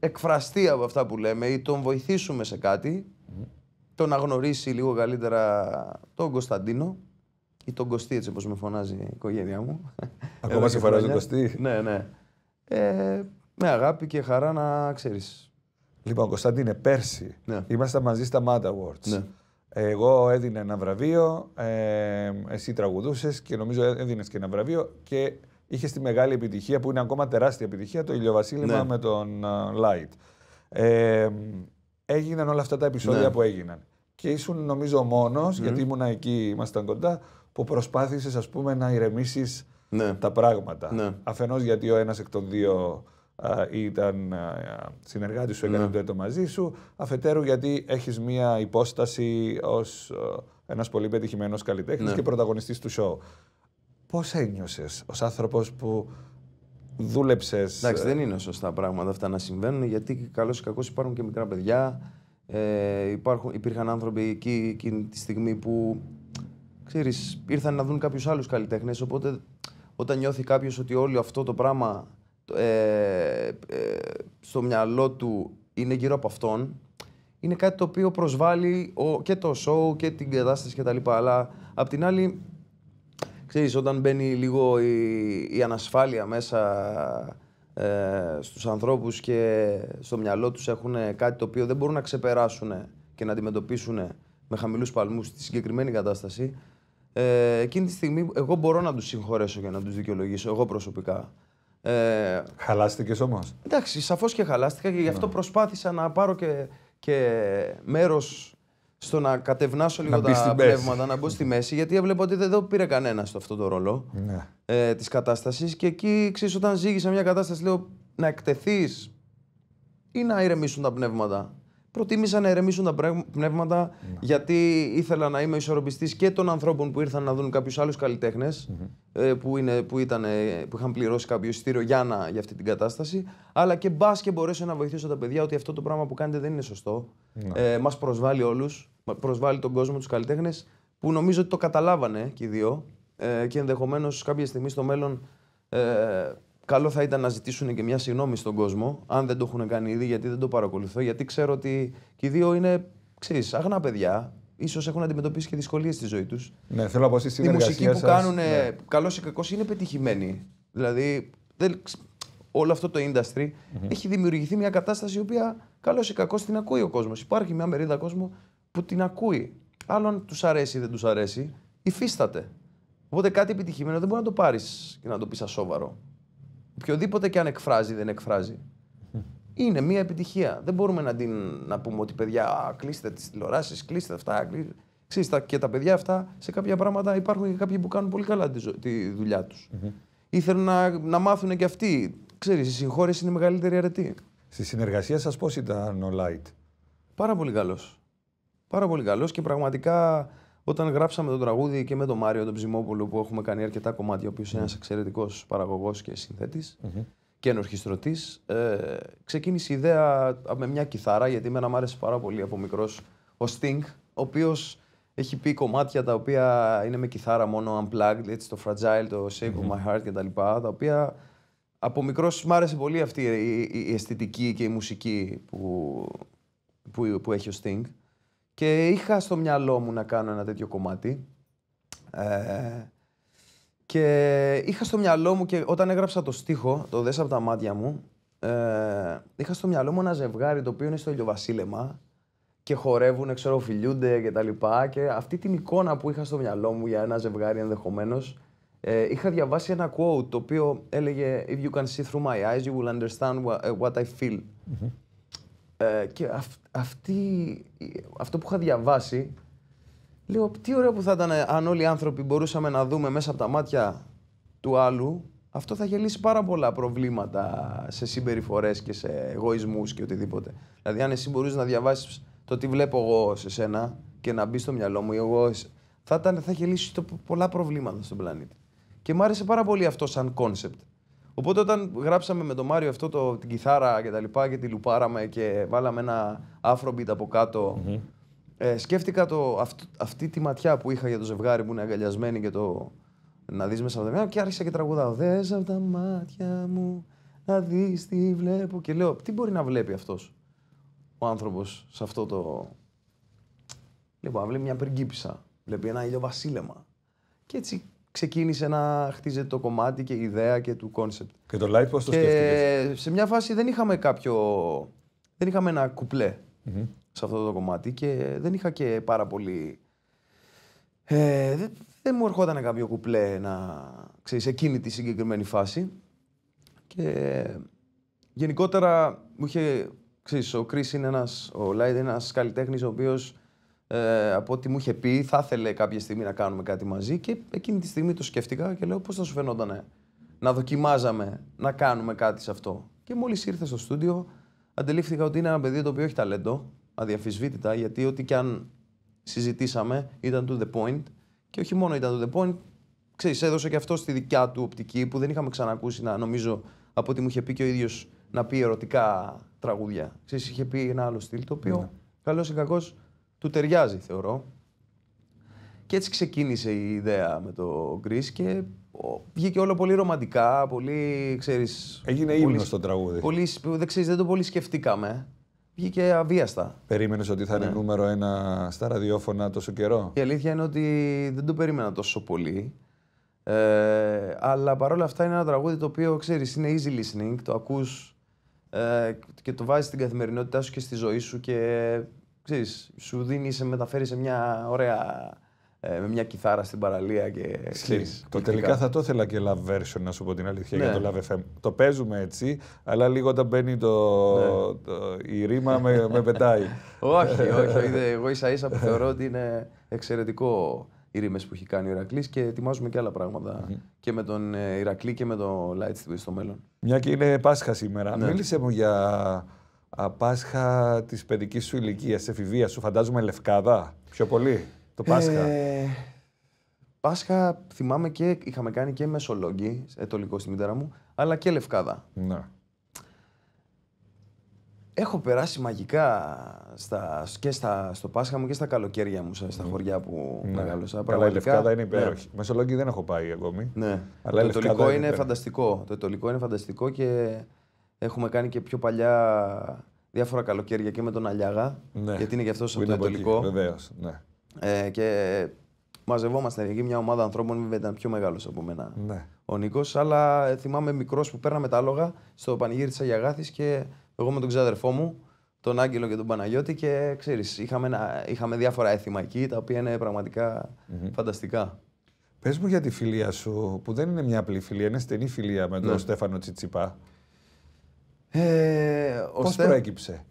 εκφραστεί από αυτά που λέμε ή τον βοηθήσουμε σε κάτι, mm. τον να γνωρίσει λίγο καλύτερα τον Κωνσταντίνο ή τον Κωστή, έτσι όπως με φωνάζει η οικογένειά μου. Ακόμα σε φωνάζει ο Κωστή. ναι, ναι. Ε, με αγάπη και χαρά να ξέρεις. Λοιπόν, Κωνσταντίνε, πέρσι ναι. ήμασταν μαζί στα Mad Awards. Ναι. Εγώ έδινε ένα βραβείο, ε, εσύ τραγουδούσες και νομίζω έδινες και ένα βραβείο και είχε τη μεγάλη επιτυχία που είναι ακόμα τεράστια επιτυχία το ηλιοβασίλημα ναι. με τον Light. Ε, έγιναν όλα αυτά τα επεισόδια ναι. που έγιναν. Και ήσουν νομίζω μόνος, mm. γιατί ήμουν εκεί, ήμασταν κοντά, που προσπάθησες ας πούμε να ηρεμήσεις ναι. τα πράγματα. Ναι. Αφενός γιατί ο ένας εκ των δύο ήταν συνεργάτη συνεργάτης σου, έκανε ναι. το έτο μαζί σου, αφετέρου γιατί έχεις μία υπόσταση ως ένα ε, ένας πολύ πετυχημένος καλλιτέχνης και πρωταγωνιστής του σοου. Πώς ένιωσες ως άνθρωπος που δούλεψες. Εντάξει, ε, δεν είναι σωστά πράγματα αυτά να συμβαίνουν, γιατί καλώς ή κακό υπάρχουν και μικρά παιδιά. Ε, υπάρχουν, υπήρχαν άνθρωποι εκεί εκείνη τη στιγμή που ξέρεις, ήρθαν να δουν κάποιους άλλους καλλιτέχνες. Οπότε όταν νιώθει κάποιος ότι όλο αυτό το πράγμα ε, ε, στο μυαλό του είναι γύρω από αυτόν, είναι κάτι το οποίο προσβάλλει και το σοου και την κατάσταση κτλ. Αλλά απ' την άλλη, ξέρεις, όταν μπαίνει λίγο η, η ανασφάλεια μέσα ε, στους ανθρώπους και στο μυαλό τους έχουν κάτι το οποίο δεν μπορούν να ξεπεράσουν και να αντιμετωπίσουν με χαμηλούς παλμούς τη συγκεκριμένη κατάσταση, ε, εκείνη τη στιγμή εγώ μπορώ να τους συγχωρέσω και να τους δικαιολογήσω, εγώ προσωπικά. Ε, Χαλάστηκες όμως. Εντάξει, σαφώς και χαλάστηκα και γι' αυτό ναι. προσπάθησα να πάρω και, και μέρος στο να κατευνάσω λίγο τα πνεύματα, να μπω στη μέση, γιατί έβλεπα ότι δεν το πήρε κανένα σε αυτό το ρόλο ναι. ε, της κατάστασης. Και εκεί, ξέρεις, όταν ζήγησα μια κατάσταση, λέω να εκτεθείς ή να ηρεμήσουν τα πνεύματα προτίμησα να ερεμήσουν τα πνεύματα ναι. γιατί ήθελα να είμαι ισορροπιστής και των ανθρώπων που ήρθαν να δουν κάποιους άλλους ε, που, που, ε, που είχαν πληρώσει κάποιο εισιτήριο για, να, για αυτή την κατάσταση. Αλλά και μπας και μπορέσω να βοηθήσω τα παιδιά ότι αυτό το πράγμα που κάνετε δεν είναι σωστό. Ναι. Ε, Μας προσβάλλει όλους, προσβάλλει τον κόσμο, τους καλλιτέχνες που νομίζω ότι το καταλάβανε και οι δύο ε, και ενδεχομένως κάποια στιγμή στο μέλλον. Ε, καλό θα ήταν να ζητήσουν και μια συγγνώμη στον κόσμο, αν δεν το έχουν κάνει ήδη, γιατί δεν το παρακολουθώ, γιατί ξέρω ότι και οι δύο είναι, ξέρεις, αγνά παιδιά, ίσως έχουν αντιμετωπίσει και δυσκολίες στη ζωή τους. Ναι, θέλω να πω εσείς Η μουσική που κάνουν, ναι. καλός ή κακός, είναι πετυχημένη. Δηλαδή, δεν, όλο αυτό το industry έχει δημιουργηθεί μια κατάσταση η οποία καλός ή κακός την ακούει ο κόσμος. Υπάρχει μια μερίδα κόσμου που την ακούει. Άλλον τους αρέσει ή δεν τους αρέσει, υφίσταται. Οπότε κάτι επιτυχημένο δεν μπορεί να το πάρεις και να το πεις σόβαρο οποιοδήποτε και αν εκφράζει, δεν εκφράζει. Είναι μια επιτυχία. Δεν μπορούμε να, την, να πούμε ότι παιδιά, κλείστε τις τηλεοράσεις, κλείστε αυτά. Κλείστε. και τα παιδιά αυτά σε κάποια πράγματα υπάρχουν και κάποιοι που κάνουν πολύ καλά τη, δουλειά τους. mm Ήθελαν να, να μάθουν και αυτοί. Ξέρεις, η συγχώρεση είναι η μεγαλύτερη αρετή. Στη συνεργασία σας, πώς ήταν ο Light, Πάρα πολύ καλός. Πάρα πολύ καλός και πραγματικά όταν γράψαμε το τραγούδι και με τον Μάριο τον Ψημόπουλο που έχουμε κάνει αρκετά κομμάτια, ο οποίος είναι ένας εξαιρετικός παραγωγός και συνθέτης mm-hmm. και ενορχιστρωτής, ε, ξεκίνησε η ιδέα με μια κιθάρα, γιατί εμένα μου άρεσε πάρα πολύ από μικρός ο Sting, ο οποίος έχει πει κομμάτια τα οποία είναι με κιθάρα μόνο unplugged, έτσι, το fragile, το shape of my heart κτλ. Τα, οποία από μικρός μου άρεσε πολύ αυτή η, η, αισθητική και η μουσική που, που, που έχει ο Sting. Και είχα στο μυαλό μου να κάνω ένα τέτοιο κομμάτι. Ε, και είχα στο μυαλό μου και όταν έγραψα το στίχο, το δέσα από τα μάτια μου, ε, είχα στο μυαλό μου ένα ζευγάρι το οποίο είναι στο ηλιοβασίλεμα και χορεύουν, ξέρω, φιλιούνται και τα λοιπά. Και αυτή την εικόνα που είχα στο μυαλό μου για ένα ζευγάρι ενδεχομένως, ε, είχα διαβάσει ένα quote το οποίο έλεγε «If you can see through my eyes, you will understand ε, what I feel ε, και αυτή, αυτό που είχα διαβάσει, λέω τι ωραίο που θα ήταν αν όλοι οι άνθρωποι μπορούσαμε να δούμε μέσα από τα μάτια του άλλου, αυτό θα λύσει πάρα πολλά προβλήματα σε συμπεριφορές και σε εγωισμούς και οτιδήποτε. Δηλαδή, αν εσύ μπορεί να διαβάσεις το τι βλέπω εγώ σε σένα και να μπει στο μυαλό μου, εγώ, θα, θα είχε λύσει πολλά προβλήματα στον πλανήτη. Και μου άρεσε πάρα πολύ αυτό σαν κόνσεπτ. Οπότε όταν γράψαμε με τον Μάριο αυτό το, την κιθάρα και τα λοιπά και τη λουπάραμε και βάλαμε ένα άφρομπιτ από ε, σκέφτηκα το, αυτή τη ματιά που είχα για το ζευγάρι που είναι αγκαλιασμένη και το να δεις μέσα από τα μάτια και άρχισα και τραγουδάω «Δες από τα μάτια μου, να δεις τι βλέπω» και λέω «Τι μπορεί να βλέπει αυτός ο άνθρωπος σε αυτό το...» Λοιπόν, βλέπει μια πριγκίπισσα, βλέπει ένα βασίλεμα. Και έτσι ξεκίνησε να χτίζεται το κομμάτι και η ιδέα και του κόνσεπτ. Και το live πώς το σκέφτηκες. Σε μια φάση δεν είχαμε κάποιο... Δεν είχαμε ένα κουπλέ σε αυτό το κομμάτι και δεν είχα και πάρα πολύ... Ε, δεν, δεν μου ερχόταν κάποιο κουπλέ να... Ξέρεις, εκείνη τη συγκεκριμένη φάση. Και γενικότερα μου είχε... Ξέρεις, ο Κρίς είναι ένας... Ο Λάιντ είναι ένας καλλιτέχνης ο οποίος ε, από ό,τι μου είχε πει, θα ήθελε κάποια στιγμή να κάνουμε κάτι μαζί και εκείνη τη στιγμή το σκέφτηκα και λέω πώς θα σου φαινόταν ε? να δοκιμάζαμε να κάνουμε κάτι σε αυτό. Και μόλις ήρθε στο στούντιο, αντελήφθηκα ότι είναι ένα παιδί το οποίο έχει ταλέντο, αδιαφυσβήτητα, γιατί ό,τι και αν συζητήσαμε ήταν to the point και όχι μόνο ήταν to the point, ξέρεις, έδωσε και αυτό στη δικιά του οπτική που δεν είχαμε ξανακούσει να νομίζω από ό,τι μου είχε πει και ο ίδιος να πει ερωτικά τραγούδια. Ξέρεις, είχε πει ένα άλλο στυλ το οποίο, yeah. Ναι. καλώς ή κακώς, του ταιριάζει θεωρώ. Και έτσι ξεκίνησε η ιδέα με το Γκρι και βγήκε όλο πολύ ρομαντικά, πολύ, ξέρεις... Έγινε ύμνο το τραγούδι. Πολύ, δεν ξέρεις, δεν το πολύ σκεφτήκαμε. Βγήκε αβίαστα. Περίμενες ότι θα είναι ναι. νούμερο ένα στα ραδιόφωνα τόσο καιρό. Η αλήθεια είναι ότι δεν το περίμενα τόσο πολύ. Ε, αλλά παρόλα αυτά είναι ένα τραγούδι το οποίο ξέρεις είναι easy listening, το ακούς ε, και το βάζεις στην καθημερινότητά σου και στη ζωή σου και ξέρεις, σου δίνει, σε μεταφέρει σε μια ωραία ε, με μια κιθάρα στην παραλία και ξέρεις. Το τελικά θα το ήθελα και Love version, να σου πω την αλήθεια, ναι. για το Love FM. Το παίζουμε έτσι, αλλά λίγο όταν μπαίνει το, ναι. το η ρήμα με, με πετάει. [laughs] όχι, όχι. Είδε, εγώ ίσα ίσα που θεωρώ ότι είναι εξαιρετικό οι ρήμες που έχει κάνει ο Ηρακλής και ετοιμάζουμε και άλλα πράγματα mm-hmm. και με τον ε, Ηρακλή και με το Light στο μέλλον. Μια και είναι Πάσχα σήμερα, ναι. μίλησε μου για Πάσχα της παιδικής σου ηλικίας, εφηβεία σου, φαντάζομαι λευκάδα. Πιο πολύ το Πάσχα. Ε, Πάσχα θυμάμαι και είχαμε κάνει και μεσολόγγι, ετολικό στη μητέρα μου, αλλά και λευκάδα. Ναι. Έχω περάσει μαγικά στα, και στα, στο Πάσχα μου και στα καλοκαίρια μου, στα mm. χωριά που ναι. μεγάλωσα. Καλά, η Λευκάδα είναι ναι. υπέροχη. Ναι. Μεσολόγγι δεν έχω πάει ακόμη. Ναι. Αλλά το ετολικό είναι, είναι φανταστικό. Το ετολικό είναι φανταστικό και Έχουμε κάνει και πιο παλιά διάφορα καλοκαίρια και με τον Αλιάγα. Ναι. Γιατί είναι και αυτός από το Ιταλικό. Βεβαίως. Ναι. Ε, και μαζευόμασταν εκεί μια ομάδα ανθρώπων, βέβαια ήταν πιο μεγάλος από μένα ναι. ο Νίκος. Αλλά ε, θυμάμαι μικρός που παίρναμε τα λόγα στο πανηγύρι της Αγιαγάθης και εγώ με τον ξάδερφό μου, τον Άγγελο και τον Παναγιώτη. Και ξέρεις, είχαμε, είχαμε διάφορα έθιμα εκεί τα οποία είναι φανταστικά. Πες μου για τη φιλία σου, που δεν είναι μια απλή φιλία, είναι στενή φιλία με τον ναι. Στέφανο Τσιτσιπά. Ε, Πώς προέκυψε.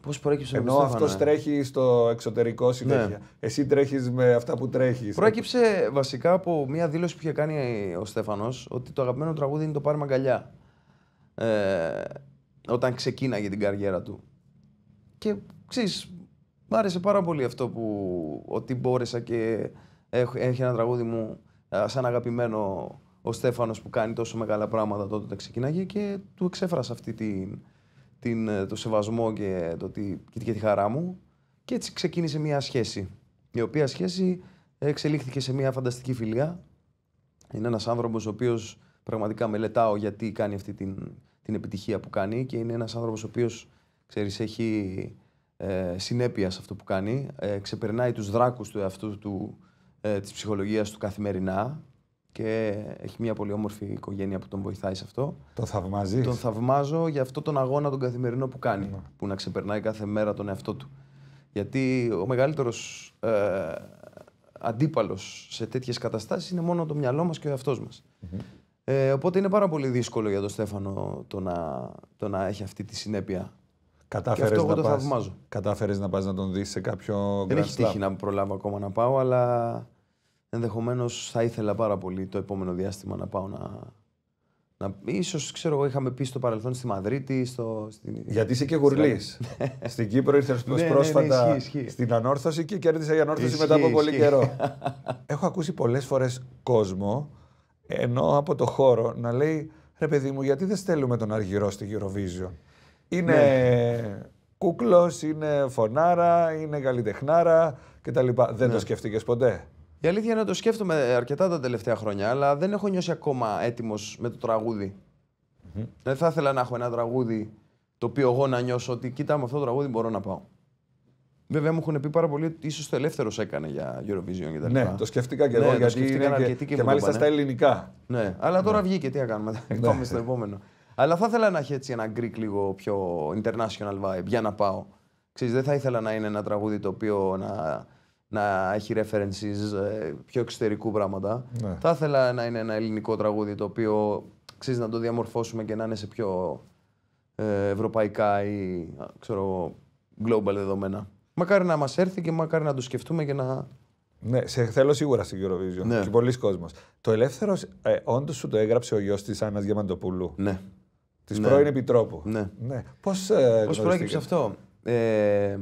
Πώ προέκυψε Ενώ αυτό τρέχει στο εξωτερικό συνέχεια. Ναι. Εσύ τρέχεις με αυτά που τρέχεις. Προέκυψε βασικά από μια δήλωση που είχε κάνει ο Στέφανος ότι το αγαπημένο τραγούδι είναι το Πάρμα Αγκαλιά. Ε, όταν ξεκίναγε την καριέρα του. Και ξέρεις, μ' άρεσε πάρα πολύ αυτό που ότι μπόρεσα και έχει ένα τραγούδι μου ε, σαν αγαπημένο ο Στέφανος που κάνει τόσο μεγάλα πράγματα τότε όταν ξεκινάγε και του εξέφρασα αυτή την, την, το σεβασμό και, το, τη, και τη χαρά μου και έτσι ξεκίνησε μια σχέση η οποία σχέση εξελίχθηκε σε μια φανταστική φιλία. Είναι ένας άνθρωπος ο οποίος πραγματικά μελετάω γιατί κάνει αυτή την, την επιτυχία που κάνει και είναι ένας άνθρωπος ο οποίος ξέρεις, έχει ε, συνέπεια σε αυτό που κάνει, ε, ξεπερνάει τους δράκους του εαυτού του, ε, της ψυχολογίας του καθημερινά και έχει μια πολύ όμορφη οικογένεια που τον βοηθάει σε αυτό. Το θαυμάζεις. Τον θαυμάζω για αυτό τον αγώνα τον καθημερινό που κάνει, ναι. που να ξεπερνάει κάθε μέρα τον εαυτό του. Γιατί ο μεγαλύτερος ε, αντίπαλος σε τέτοιες καταστάσεις είναι μόνο το μυαλό μας και ο εαυτός μας. Ε, οπότε είναι πάρα πολύ δύσκολο για τον Στέφανο το να, το να έχει αυτή τη συνέπεια. Κατάφερες να το θαυμάζω. Κατάφερες να πας να τον δεις σε κάποιο. Δεν έχει τύχει να προλάβω ακόμα να πάω, αλλά ενδεχομένως θα ήθελα πάρα πολύ το επόμενο διάστημα να πάω να. να ίσως, ξέρω εγώ, είχαμε πει στο παρελθόν στη Μαδρίτη. Στο, Γιατί είσαι και γουρλής. [laughs] στην Κύπρο ήρθες πρόσφατα ναι, ναι, ναι, ισχύ, στην ανόρθωση και κέρδισε η ανόρθωση μετά από πολύ καιρό. [laughs] Έχω ακούσει πολλές φορές κόσμο ενώ από το χώρο να λέει ρε παιδί μου, γιατί δεν στέλνουμε τον Αργυρό στη Eurovision. Είναι ναι. κούκλος, είναι φωνάρα, είναι καλλιτεχνάρα κτλ. Δεν το ναι. σκέφτηκες ποτέ. Η αλήθεια είναι ότι το σκέφτομαι αρκετά τα τελευταία χρόνια, αλλά δεν έχω νιώσει ακόμα έτοιμος με το τραγούδι. Δεν θα ήθελα να έχω ένα τραγούδι το οποίο εγώ να νιώσω ότι κοίτα με αυτό το τραγούδι μπορώ να πάω. Βέβαια μου έχουν πει πάρα πολύ ότι ίσως το ελεύθερος έκανε για Eurovision και Ναι, το σκέφτηκα και ναι, εγώ ναι, γιατί είναι και, και, και μάλιστα στα ελληνικά. Ναι, αλλά τώρα ναι. βγήκε, τι να κάνουμε, πάμε ναι. στο επόμενο. αλλά θα ήθελα να έχει έτσι ένα Greek λίγο πιο international vibe για να πάω. Ξέρεις, δεν θα ήθελα να είναι ένα τραγούδι το οποίο να να έχει references, ε, πιο εξωτερικού πράγματα. Ναι. Θα ήθελα να είναι ένα ελληνικό τραγούδι το οποίο ξέρεις να το διαμορφώσουμε και να είναι σε πιο ε, ευρωπαϊκά ή ξέρω, global δεδομένα. Μακάρι να μας έρθει και μακάρι να το σκεφτούμε και να. Ναι, σε θέλω σίγουρα στην Eurovision. Ναι. Και πολλοί κόσμοι. Το ελεύθερος, ε, όντως σου το έγραψε ο γιος της Άννας Διαμαντοπούλου. Ναι. Της ναι. πρώην Επιτρόπου. Ναι. ναι. Πώς ε, προέκυψε αυτό. Ε,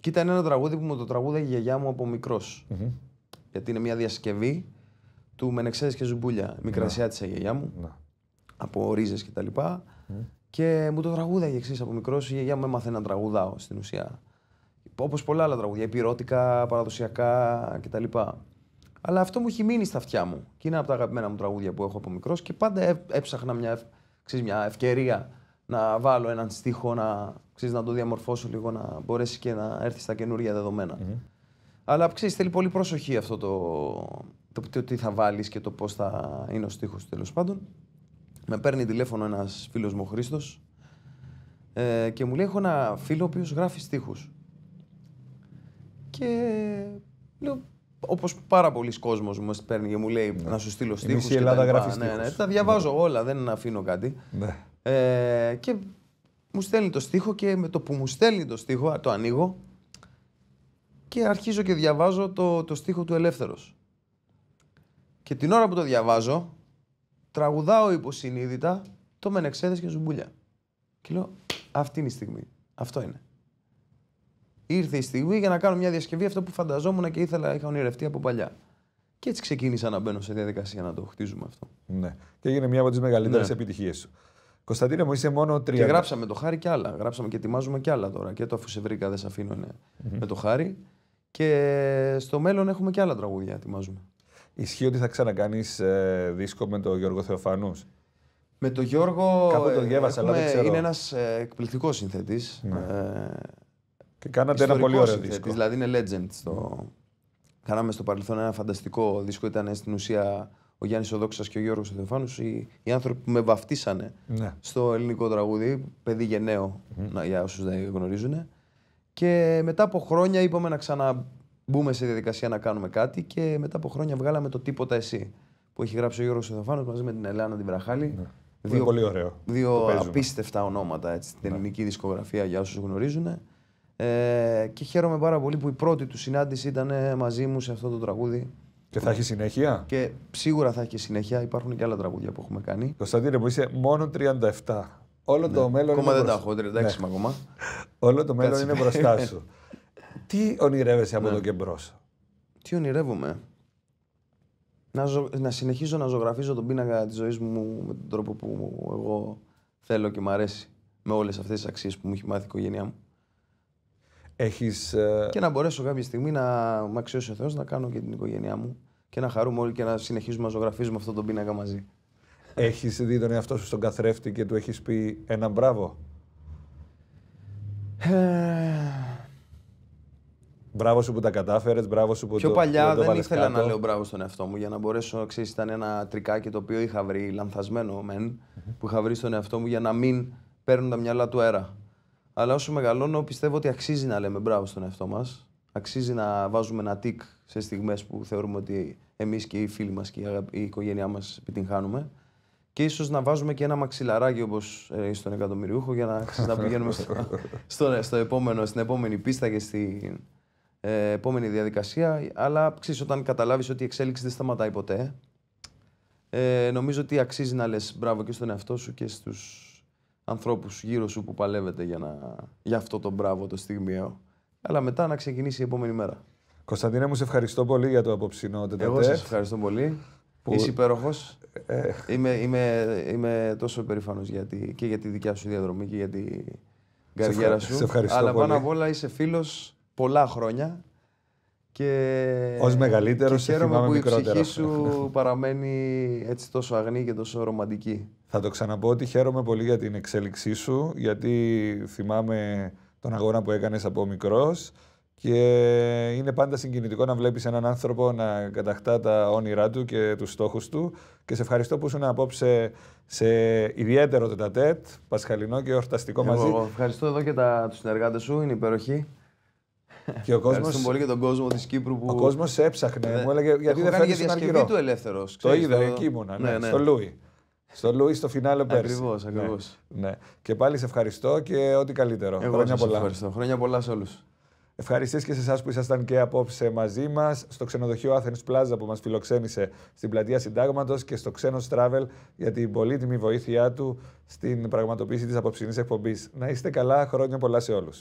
και ήταν ένα τραγούδι που μου το τραγούδα η γιαγιά μου από μικρός. Mm-hmm. Γιατί είναι μια διασκευή του Μενεξέδε και Ζουμπούλια. Μικρασιά της γιαγιά μου. Ναι. Από ρίζες κτλ. Και, mm. και μου το η εξής από μικρός. Η γιαγιά μου έμαθε να τραγουδάω στην ουσία. Όπως πολλά άλλα τραγούδια. Επιρώτικα, παραδοσιακά κτλ. Αλλά αυτό μου έχει μείνει στα αυτιά μου. Και είναι από τα αγαπημένα μου τραγούδια που έχω από μικρός και πάντα έψαχνα μια, ξέρεις, μια ευκαιρία να βάλω έναν στίχο, να, ξέρεις, να το διαμορφώσω λίγο, να μπορέσει και να έρθει στα καινούργια Αλλά ξέρεις, θέλει πολύ προσοχή αυτό το, το, τι θα βάλεις και το πώς θα είναι ο στίχος τέλος πάντων. Με παίρνει τηλέφωνο ένας φίλος μου, ο Χρήστος, ε, και μου λέει: Έχω ένα φίλο ο οποίος γράφει στίχους. Και λέω, όπως πάρα πολλοί κόσμοι μου παίρνει και μου λέει: ναι. Να σου στείλω στίχου. Η Ελλάδα γράφει στίχου. Ναι, ναι, τα διαβάζω ναι. όλα, δεν αφήνω κάτι. Ναι. Ε, και μου στέλνει το στίχο και με το που μου στέλνει το στίχο, το ανοίγω και αρχίζω και διαβάζω το, το στίχο του Ελεύθερος. Και την ώρα που το διαβάζω, τραγουδάω υποσυνείδητα το Μενεξέδες και Ζουμπούλια. Και λέω, αυτή είναι η στιγμή. Αυτό είναι. Ήρθε η στιγμή για να κάνω μια διασκευή αυτό που φανταζόμουν και ήθελα, είχα ονειρευτεί από παλιά. Και έτσι ξεκίνησα να μπαίνω σε διαδικασία να το χτίζουμε αυτό. Ναι. Και έγινε μια από τις μεγαλύτερες ναι. επιτυχίες Κωνσταντίνε μου, είσαι μόνο τρία. Και γράψαμε το χάρι και άλλα. Γράψαμε και ετοιμάζουμε και άλλα τώρα. Και το αφού σε βρήκα, δεν σε αφηνω με το χάρι. Και στο μέλλον έχουμε και άλλα τραγούδια ετοιμάζουμε. Ισχύει ότι θα ξανακάνεις ε, δίσκο με τον Γιώργο Θεοφανού. Με τον Γιώργο. Κάπου το διέβασα, αλλά δεν ξέρω. Είναι ένας ε, εκπληκτικός συνθέτης. Ναι. Ε, και κάνατε ένα πολύ ωραίο δίσκο. Δηλαδή είναι legend. Στο... Mm. Κάναμε στο παρελθόν ένα φανταστικό δίσκο. Ήταν στην ουσία ο Γιάννης Οδόξας και ο Γιώργος Στεφάνους, οι, άνθρωποι που με βαφτίσανε ναι. στο ελληνικό τραγούδι, παιδί γενναίο, να, για όσους δεν γνωρίζουν. Και μετά από χρόνια είπαμε να ξαναμπούμε σε διαδικασία να κάνουμε κάτι και μετά από χρόνια βγάλαμε το Τίποτα Εσύ που έχει γράψει ο Γιώργος Στεφάνου μαζί με την Ελένα την Βραχάλη. Ναι. Δύο, πολύ ωραίο. Δύο απίστευτα ονόματα έτσι, ναι. ελληνική δισκογραφία για όσους γνωρίζουν. Ε, και χαίρομαι πάρα πολύ που η πρώτη του συνάντηση ήταν μαζί μου σε αυτό το τραγούδι. Και θα ναι. έχει συνέχεια. Και σίγουρα θα έχει συνέχεια. Υπάρχουν και άλλα τραγούδια που έχουμε κάνει. Κωνσταντίνε, που είσαι μόνο 37. Όλο ναι. το μέλλον. Ακόμα δεν τα έχω, 36 ναι. ακόμα. Όλο το μέλλον είναι μπροστά σου. [laughs] Τι ονειρεύεσαι από ναι. εδώ και μπρος. Τι ονειρεύομαι. Να, ζω... να συνεχίζω να ζωγραφίζω τον πίνακα της ζωής μου με τον τρόπο που εγώ θέλω και μ' αρέσει. Με όλες αυτές τις αξίες που μου έχει μάθει η οικογένειά μου. Έχεις, ε, Και να μπορέσω κάποια στιγμή να με αξιώσει ο Θεός να κάνω και την οικογένειά μου και να χαρούμε όλοι και να συνεχίζουμε να ζωγραφίζουμε αυτόν τον πίνακα μαζί. Έχεις δει τον εαυτό σου στον καθρέφτη και του έχεις πει ένα μπράβο. Ε. Μπράβο σου που τα κατάφερες, μπράβο σου που Πιο το, παλιά δεν ήθελα κάτω. να λέω μπράβο στον εαυτό μου για να μπορέσω. Ξέρεις, ήταν ένα τρικάκι το οποίο είχα βρει, λανθασμένο μεν, που είχα βρει στον εαυτό μου για να μην παίρνουν τα μυαλά του αέρα. Αλλά όσο μεγαλώνω, πιστεύω ότι αξίζει να λέμε μπράβο στον εαυτό μας. Αξίζει να βάζουμε ένα τικ σε στιγμές που θεωρούμε ότι εμείς και οι φίλοι μας και η οικογένειά μας επιτυγχάνουμε. Και ίσως να βάζουμε και ένα μαξιλαράκι όπως ε, στον εκατομμυριούχο για να, [laughs] να πηγαίνουμε στο, στο, επόμενο, στην επόμενη πίστα και στην ε, επόμενη διαδικασία. Αλλά ξέρεις, όταν καταλάβεις ότι η εξέλιξη δεν σταματάει ποτέ, ε, νομίζω ότι αξίζει να λες μπράβο και στον εαυτό σου και στους ανθρώπους γύρω σου που παλεύετε για, να... για αυτό το μπράβο το στιγμίο, Αλλά μετά να ξεκινήσει η επόμενη μέρα. Κωνσταντίνε μου, σε ευχαριστώ πολύ για το απόψινό τετατέ. Εγώ σε ευχαριστώ πολύ. Που... Είσαι υπέροχος. Ε, ε... Είμαι, είμαι, είμαι τόσο περήφανος γιατί, και για τη δικιά σου διαδρομή και για την καριέρα σου. Σε ευχαριστώ Αλλά πάνω απ' όλα είσαι φίλος πολλά χρόνια και... Ως μεγαλύτερος, και χαίρομαι που μικρότερο. η ψυχή σου [laughs] παραμένει έτσι τόσο αγνή και τόσο ρομαντική. Θα το ξαναπώ ότι χαίρομαι πολύ για την εξέλιξή σου, γιατί θυμάμαι τον αγώνα που έκανες από μικρός και είναι πάντα συγκινητικό να βλέπεις έναν άνθρωπο να κατακτά τα όνειρά του και τους στόχους του και σε ευχαριστώ που ήσουν απόψε σε ιδιαίτερο τετατέτ, πασχαλινό και ορταστικό μαζί. ευχαριστώ εδώ και τα, τους συνεργάτες σου, είναι υπέροχοι. Και ο κόσμος... πολύ για τον κόσμο της Κύπρου που. Ο κόσμος έψαχνε. Ναι. Μου έλεγε γιατί δεν φέρνει στην του ελεύθερος. Το είδα, εκεί ήμουνα. Ναι, ναι, ναι. Στο Λούι. Στο Λούι στο φινάλε πέρσι. Ακριβώς, ναι. ακριβώς. Ναι. Και πάλι σε ευχαριστώ και ό,τι καλύτερο. Εγώ Χρόνια πολλά. Ευχαριστώ. Χρόνια πολλά σε όλους. Ευχαριστήσει και σε εσάς που ήσασταν και απόψε μαζί μας στο ξενοδοχείο Athens Plaza που μας φιλοξένησε στην πλατεία Συντάγματος και στο ξένος Travel για την πολύτιμη βοήθειά του στην πραγματοποίηση της απόψινή εκπομπής. Να είστε καλά, χρόνια πολλά σε όλους.